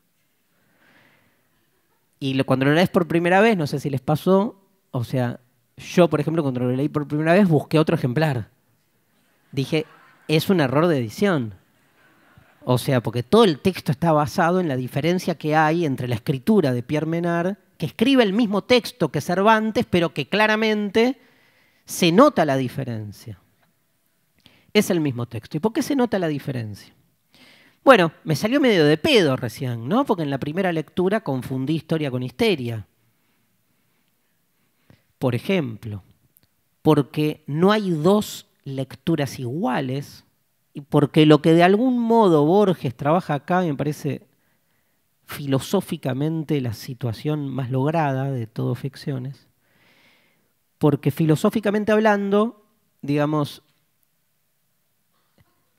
Y lo, cuando lo lees por primera vez, no sé si les pasó, o sea, yo, por ejemplo, cuando lo leí por primera vez, busqué otro ejemplar. Dije, es un error de edición. O sea, porque todo el texto está basado en la diferencia que hay entre la escritura de Pierre Menard, que escribe el mismo texto que Cervantes, pero que claramente se nota la diferencia. Es el mismo texto. ¿Y por qué se nota la diferencia? Bueno, me salió medio de pedo recién, ¿no? Porque en la primera lectura confundí historia con histeria. Por ejemplo, porque no hay dos lecturas iguales porque lo que de algún modo Borges trabaja acá me parece filosóficamente la situación más lograda de todo ficciones, porque filosóficamente hablando, digamos,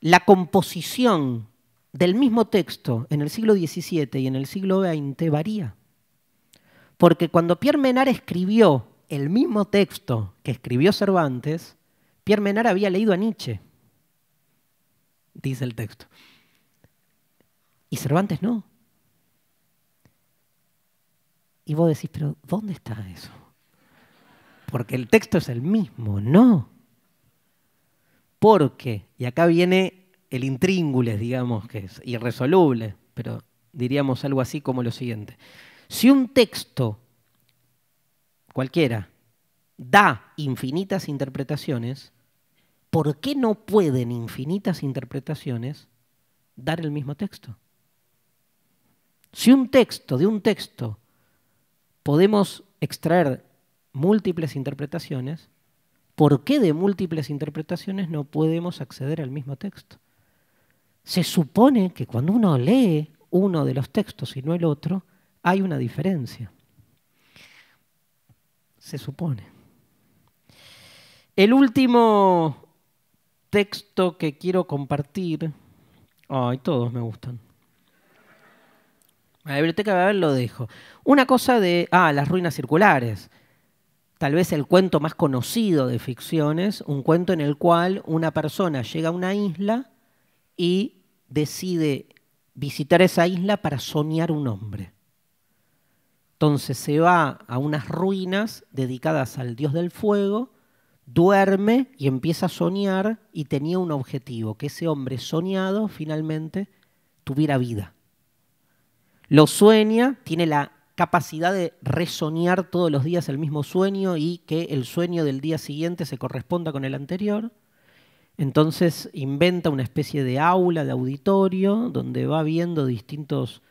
la composición del mismo texto en el siglo XVII y en el siglo XX varía. Porque cuando Pierre Menard escribió el mismo texto que escribió Cervantes, Pierre Menard había leído a Nietzsche dice el texto. Y Cervantes no. Y vos decís, pero ¿dónde está eso? Porque el texto es el mismo, no. Porque, y acá viene el intríngulis, digamos, que es irresoluble, pero diríamos algo así como lo siguiente. Si un texto, cualquiera, da infinitas interpretaciones, ¿por qué no pueden infinitas interpretaciones dar el mismo texto? Si un texto, de un texto, podemos extraer múltiples interpretaciones, ¿por qué de múltiples interpretaciones no podemos acceder al mismo texto? Se supone que cuando uno lee uno de los textos y no el otro, hay una diferencia. Se supone. El último texto que quiero compartir. Ay, todos me gustan. la biblioteca de Babel lo dejo. Una cosa de. Ah, las ruinas circulares. Tal vez el cuento más conocido de ficciones, un cuento en el cual una persona llega a una isla y decide visitar esa isla para soñar un hombre. Entonces se va a unas ruinas dedicadas al dios del fuego duerme y empieza a soñar y tenía un objetivo, que ese hombre soñado finalmente tuviera vida. Lo sueña, tiene la capacidad de resoñar todos los días el mismo sueño y que el sueño del día siguiente se corresponda con el anterior. Entonces inventa una especie de aula, de auditorio, donde va viendo distintos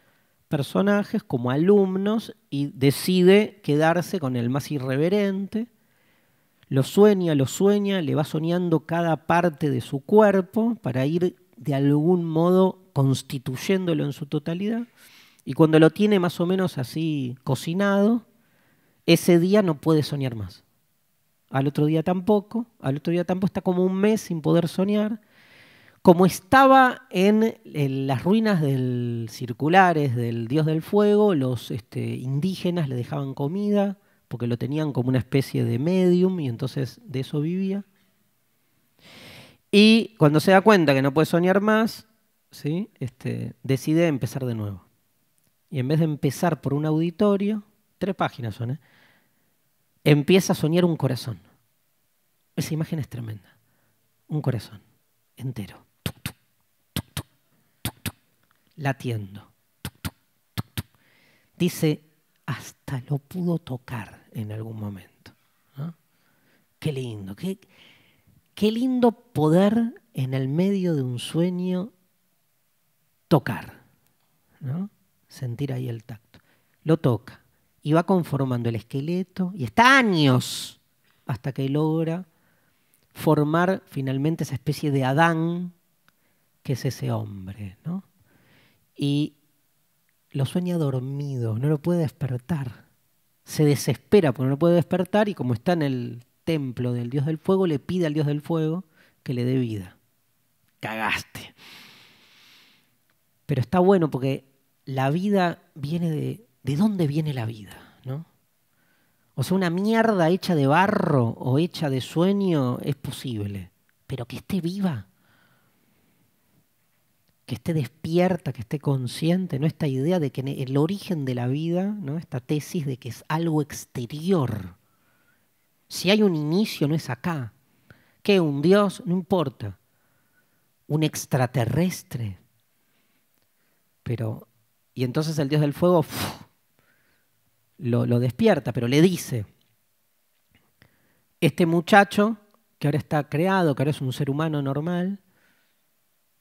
personajes como alumnos y decide quedarse con el más irreverente lo sueña, lo sueña, le va soñando cada parte de su cuerpo para ir de algún modo constituyéndolo en su totalidad. Y cuando lo tiene más o menos así cocinado, ese día no puede soñar más. Al otro día tampoco, al otro día tampoco, está como un mes sin poder soñar. Como estaba en, las ruinas del circulares del dios del fuego, los este, indígenas le dejaban comida, porque lo tenían como una especie de medium y entonces de eso vivía. Y cuando se da cuenta que no puede soñar más, ¿sí? este, decide empezar de nuevo. Y en vez de empezar por un auditorio, tres páginas son, ¿eh? empieza a soñar un corazón. Esa imagen es tremenda. Un corazón entero. latiendo. Dice, hasta lo pudo tocar en algún momento. Qué lindo, qué, qué lindo poder en el medio de un sueño tocar, sentir ahí el tacto. Lo toca y va conformando el esqueleto y está años hasta que logra formar finalmente esa especie de Adán que es ese hombre. ¿no? Y lo sueña dormido, no lo puede despertar se desespera porque no puede despertar y como está en el templo del dios del fuego, le pide al dios del fuego que le dé vida. Cagaste. Pero está bueno porque la vida viene de... ¿De dónde viene la vida? ¿No? O sea, una mierda hecha de barro o hecha de sueño es posible, pero que esté viva que esté despierta, que esté consciente, ¿no? esta idea de que el origen de la vida, ¿no? esta tesis de que es algo exterior. Si hay un inicio, no es acá. Que un Dios, no importa. Un extraterrestre. Pero, y entonces el Dios del Fuego lo, lo despierta, pero le dice, este muchacho que ahora está creado, que ahora es un ser humano normal,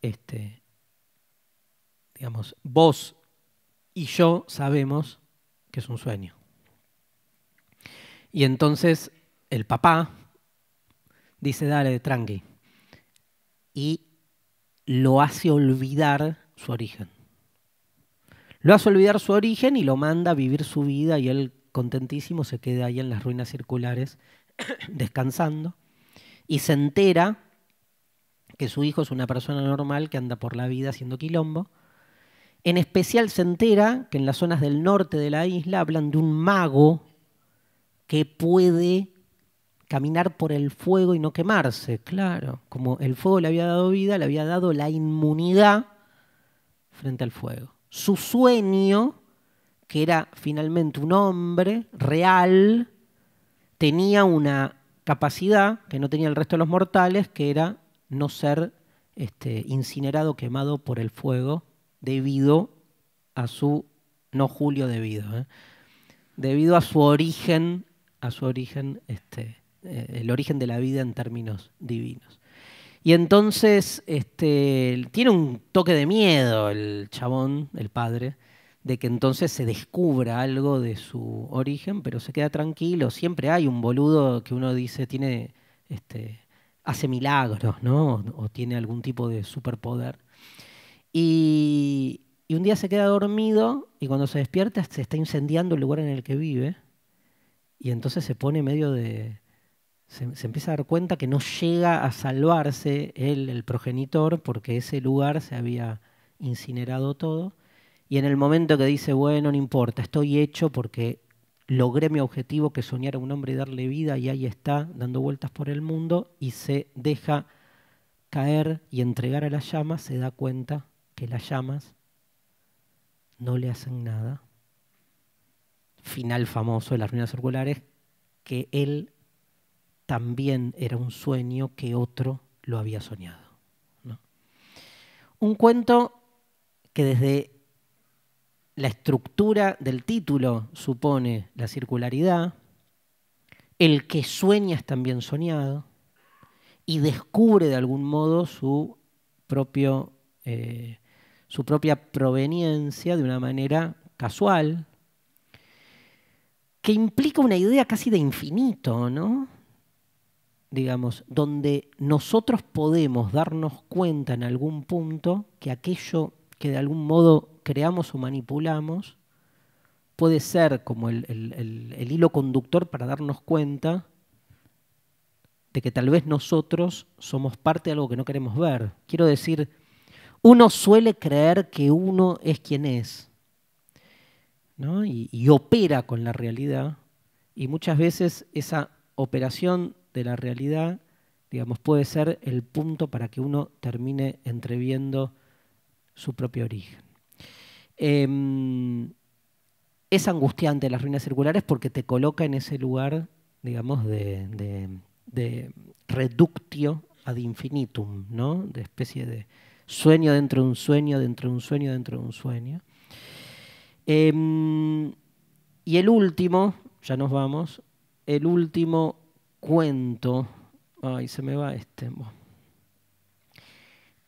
este, digamos, vos y yo sabemos que es un sueño. Y entonces el papá dice, dale, tranqui. Y lo hace olvidar su origen. Lo hace olvidar su origen y lo manda a vivir su vida y él contentísimo se queda ahí en las ruinas circulares descansando y se entera que su hijo es una persona normal que anda por la vida haciendo quilombo en especial se entera que en las zonas del norte de la isla hablan de un mago que puede caminar por el fuego y no quemarse. Claro, como el fuego le había dado vida, le había dado la inmunidad frente al fuego. Su sueño, que era finalmente un hombre real, tenía una capacidad que no tenía el resto de los mortales, que era no ser este, incinerado, quemado por el fuego debido a su, no Julio debido, ¿eh? debido a su origen, a su origen, este, eh, el origen de la vida en términos divinos. Y entonces este, tiene un toque de miedo el chabón, el padre, de que entonces se descubra algo de su origen, pero se queda tranquilo. Siempre hay un boludo que uno dice tiene, este, hace milagros, ¿no? o tiene algún tipo de superpoder. Y, un día se queda dormido y cuando se despierta se está incendiando el lugar en el que vive. Y entonces se pone medio de... Se, empieza a dar cuenta que no llega a salvarse él, el progenitor, porque ese lugar se había incinerado todo. Y en el momento que dice, bueno, no importa, estoy hecho porque logré mi objetivo, que soñara un hombre y darle vida, y ahí está, dando vueltas por el mundo, y se deja caer y entregar a la llama, se da cuenta las llamas, no le hacen nada. Final famoso de las ruinas circulares, que él también era un sueño que otro lo había soñado. Un cuento que desde la estructura del título supone la circularidad, el que sueña es también soñado y descubre de algún modo su propio eh, su propia proveniencia de una manera casual, que implica una idea casi de infinito, ¿no? Digamos, donde nosotros podemos darnos cuenta en algún punto que aquello que de algún modo creamos o manipulamos puede ser como el, el hilo conductor para darnos cuenta de que tal vez nosotros somos parte de algo que no queremos ver. Quiero decir, uno suele creer que uno es quien es ¿no? y, opera con la realidad y muchas veces esa operación de la realidad digamos, puede ser el punto para que uno termine entreviendo su propio origen. Em, es angustiante las ruinas circulares porque te coloca en ese lugar, digamos, de, de reductio ad infinitum, ¿no? De especie de, sueño dentro de un sueño, dentro de un sueño, dentro de un sueño. Em, y el último, ya nos vamos, el último cuento, ay, se me va este.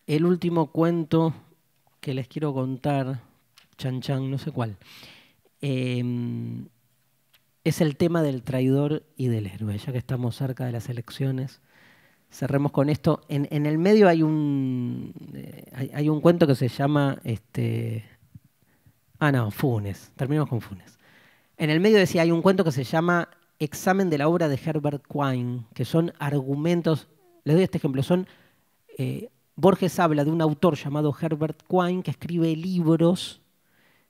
El último cuento que les quiero contar, chan chan, no sé cuál, em, es el tema del traidor y del héroe, ya que estamos cerca de las elecciones cerremos con esto. En, el medio hay un, eh, hay, un cuento que se llama... Este... Ah, no, Funes. Terminamos con Funes. En el medio decía, hay un cuento que se llama Examen de la obra de Herbert Quine, que son argumentos, les doy este ejemplo, son... Eh, Borges habla de un autor llamado Herbert Quine que escribe libros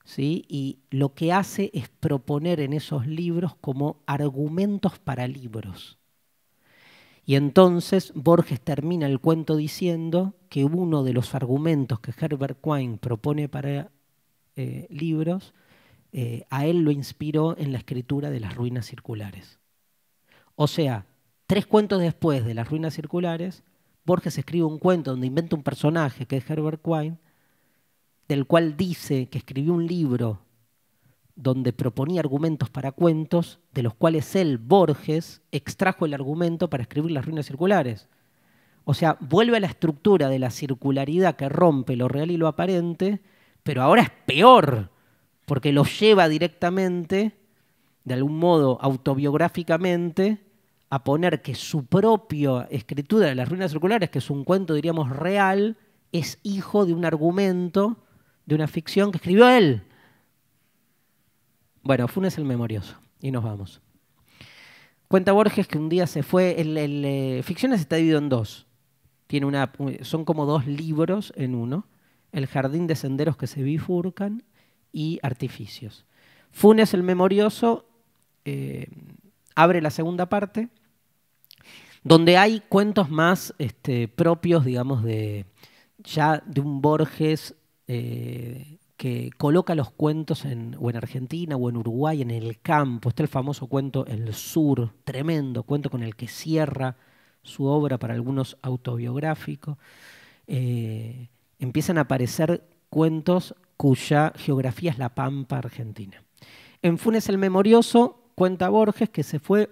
¿sí? y lo que hace es proponer en esos libros como argumentos para libros. Y entonces Borges termina el cuento diciendo que uno de los argumentos que Herbert Quine propone para eh, libros, eh, a él lo inspiró en la escritura de las ruinas circulares. O sea, tres cuentos después de las ruinas circulares, Borges escribe un cuento donde inventa un personaje que es Herbert Quine, del cual dice que escribió un libro donde proponía argumentos para cuentos, de los cuales él, Borges, extrajo el argumento para escribir las ruinas circulares. O sea, vuelve a la estructura de la circularidad que rompe lo real y lo aparente, pero ahora es peor, porque lo lleva directamente, de algún modo autobiográficamente, a poner que su propia escritura de las ruinas circulares, que es un cuento, diríamos, real, es hijo de un argumento, de una ficción que escribió él. Bueno, Funes el memorioso. Y nos vamos. Cuenta Borges que un día se fue. Eh, Ficciones está dividido en dos. Tiene una, son como dos libros en uno: El jardín de senderos que se bifurcan y Artificios. Funes el memorioso eh, abre la segunda parte, donde hay cuentos más este, propios, digamos, de ya de un Borges eh, que coloca los cuentos en, o en Argentina o en Uruguay, en el campo. Está el famoso cuento El Sur, tremendo cuento con el que cierra su obra para algunos autobiográficos. Eh, empiezan a aparecer cuentos cuya geografía es la pampa argentina. En Funes el Memorioso cuenta Borges que se fue,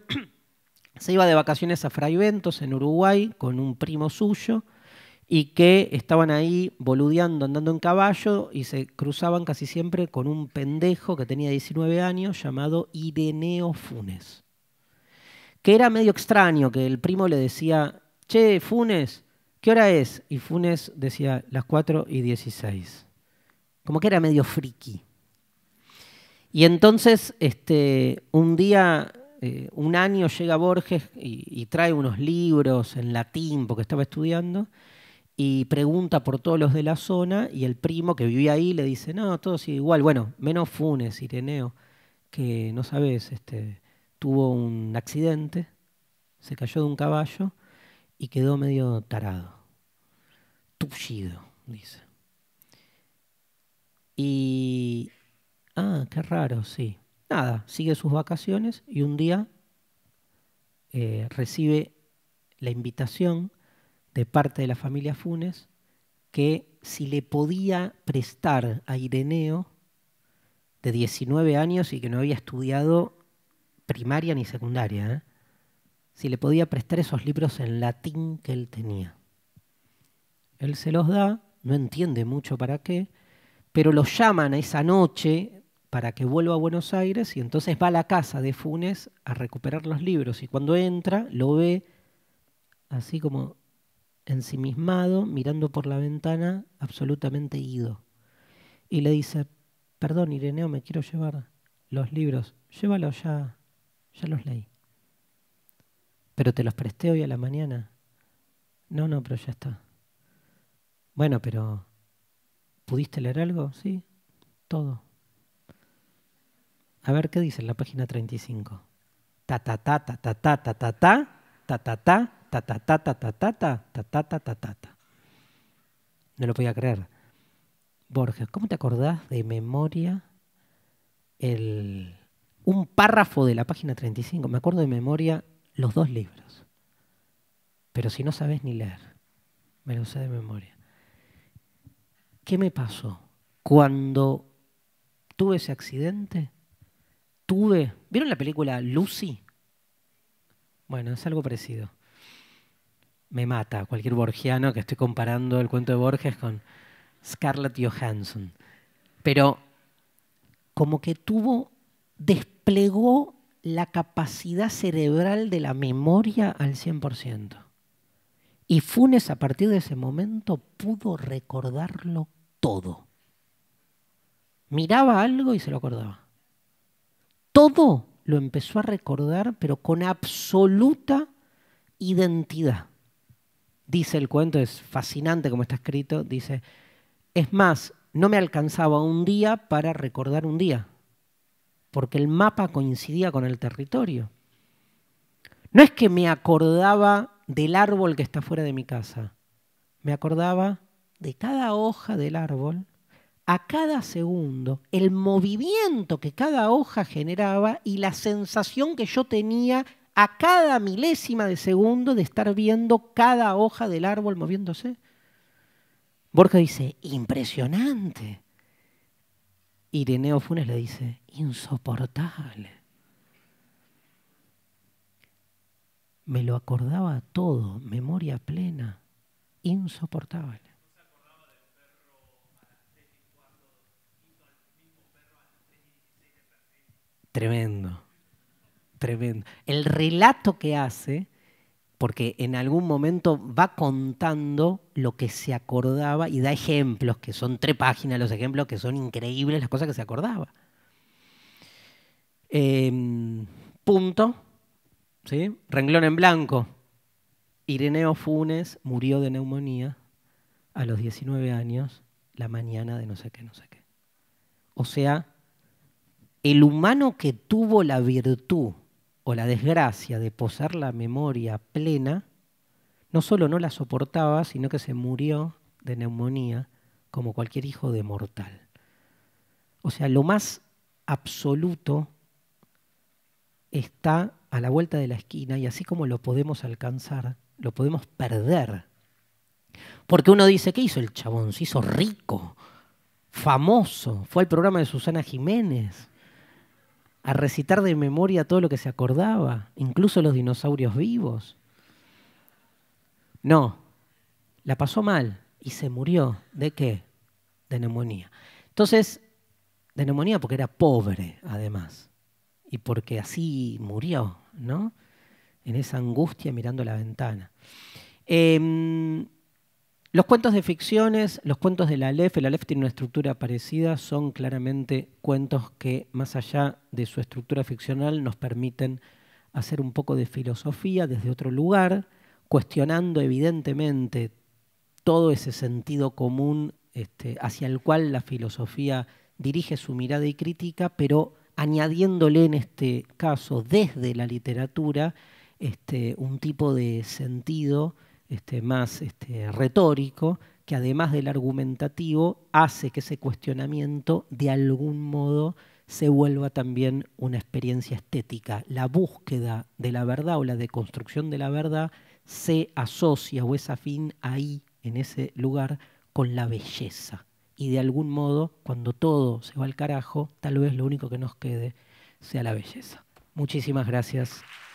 se iba de vacaciones a frayventos en Uruguay con un primo suyo y que estaban ahí boludeando, andando en caballo y se cruzaban casi siempre con un pendejo que tenía 19 años llamado Ireneo Funes. Que era medio extraño que el primo le decía, che, Funes, ¿qué hora es? Y Funes decía, las 4 y 16. Como que era medio friki. Y entonces, este, un día eh, un año llega Borges y, trae unos libros en latín porque estaba estudiando y pregunta por todos los de la zona y el primo que vivía ahí le dice, no, todos igual, bueno, menos Funes, Ireneo, que no sabes, este, tuvo un accidente, se cayó de un caballo y quedó medio tarado, tullido, dice. Y, ah, qué raro, sí. Nada, sigue sus vacaciones y un día eh, recibe la invitación de parte de la familia Funes que si le podía prestar a Ireneo, de 19 años y que no había estudiado primaria ni secundaria, ¿eh? si le podía prestar esos libros en latín que él tenía. Él se los da, no entiende mucho para qué, pero lo llaman a esa noche para que vuelva a Buenos Aires y entonces va a la casa de Funes a recuperar los libros y cuando entra lo ve así como ensimismado, mirando por la ventana, absolutamente ido. Y le dice, perdón Ireneo, me quiero llevar los libros, llévalos ya, ya los leí. Pero te los presté hoy a la mañana. No, no, pero ya está. Bueno, pero ¿pudiste leer algo? Sí, todo. A ver qué dice en la página 35. Ta ta ta ta ta ta ta ta ta ta ta ta ta ta ta ta ta ta ta ta ta No lo podía creer. Borges, ¿cómo te acordás de memoria el, un párrafo de la página 35? Me acuerdo de memoria los dos libros. Pero si no sabes ni leer, me lo sé de memoria. ¿Qué me pasó? Cuando tuve ese accidente, tuve... ¿Vieron la película Lucy? Bueno, es algo parecido me mata cualquier borgiano que esté comparando el cuento de Borges con Scarlett Johansson. Pero como que tuvo, desplegó la capacidad cerebral de la memoria al 100%. Y Funes a partir de ese momento pudo recordarlo todo. Miraba algo y se lo acordaba. Todo lo empezó a recordar, pero con absoluta identidad dice el cuento, es fascinante como está escrito, dice, es más, no me alcanzaba un día para recordar un día, porque el mapa coincidía con el territorio. No es que me acordaba del árbol que está fuera de mi casa, me acordaba de cada hoja del árbol, a cada segundo, el movimiento que cada hoja generaba y la sensación que yo tenía a cada milésima de segundo de estar viendo cada hoja del árbol moviéndose. Borja dice, impresionante. Ireneo Funes le dice, insoportable. Me lo acordaba todo, memoria plena, insoportable. Tremendo tremendo. El relato que hace, porque en algún momento va contando lo que se acordaba y da ejemplos, que son tres páginas los ejemplos, que son increíbles las cosas que se acordaba. Em, punto, ¿sí? renglón en blanco. Ireneo Funes murió de neumonía a los 19 años, la mañana de no sé qué, no sé qué. O sea, el humano que tuvo la virtud o la desgracia de poseer la memoria plena, no solo no la soportaba, sino que se murió de neumonía como cualquier hijo de mortal. O sea, lo más absoluto está a la vuelta de la esquina y así como lo podemos alcanzar, lo podemos perder. Porque uno dice, ¿qué hizo el chabón? Se hizo rico, famoso, fue al programa de Susana Jiménez, a recitar de memoria todo lo que se acordaba, incluso los dinosaurios vivos. No, la pasó mal y se murió. ¿De qué? De neumonía. Entonces, de neumonía porque era pobre, además, y porque así murió, ¿no? En esa angustia mirando la ventana. Eh, los cuentos de ficciones, los cuentos de la Aleph, la Aleph tiene una estructura parecida, son claramente cuentos que, más allá de su estructura ficcional, nos permiten hacer un poco de filosofía desde otro lugar, cuestionando evidentemente todo ese sentido común este, hacia el cual la filosofía dirige su mirada y crítica, pero añadiéndole en este caso desde la literatura este, un tipo de sentido este, más este, retórico, que además del argumentativo hace que ese cuestionamiento de algún modo se vuelva también una experiencia estética. La búsqueda de la verdad o la deconstrucción de la verdad se asocia o es afín ahí, en ese lugar, con la belleza. Y de algún modo, cuando todo se va al carajo, tal vez lo único que nos quede sea la belleza. Muchísimas gracias.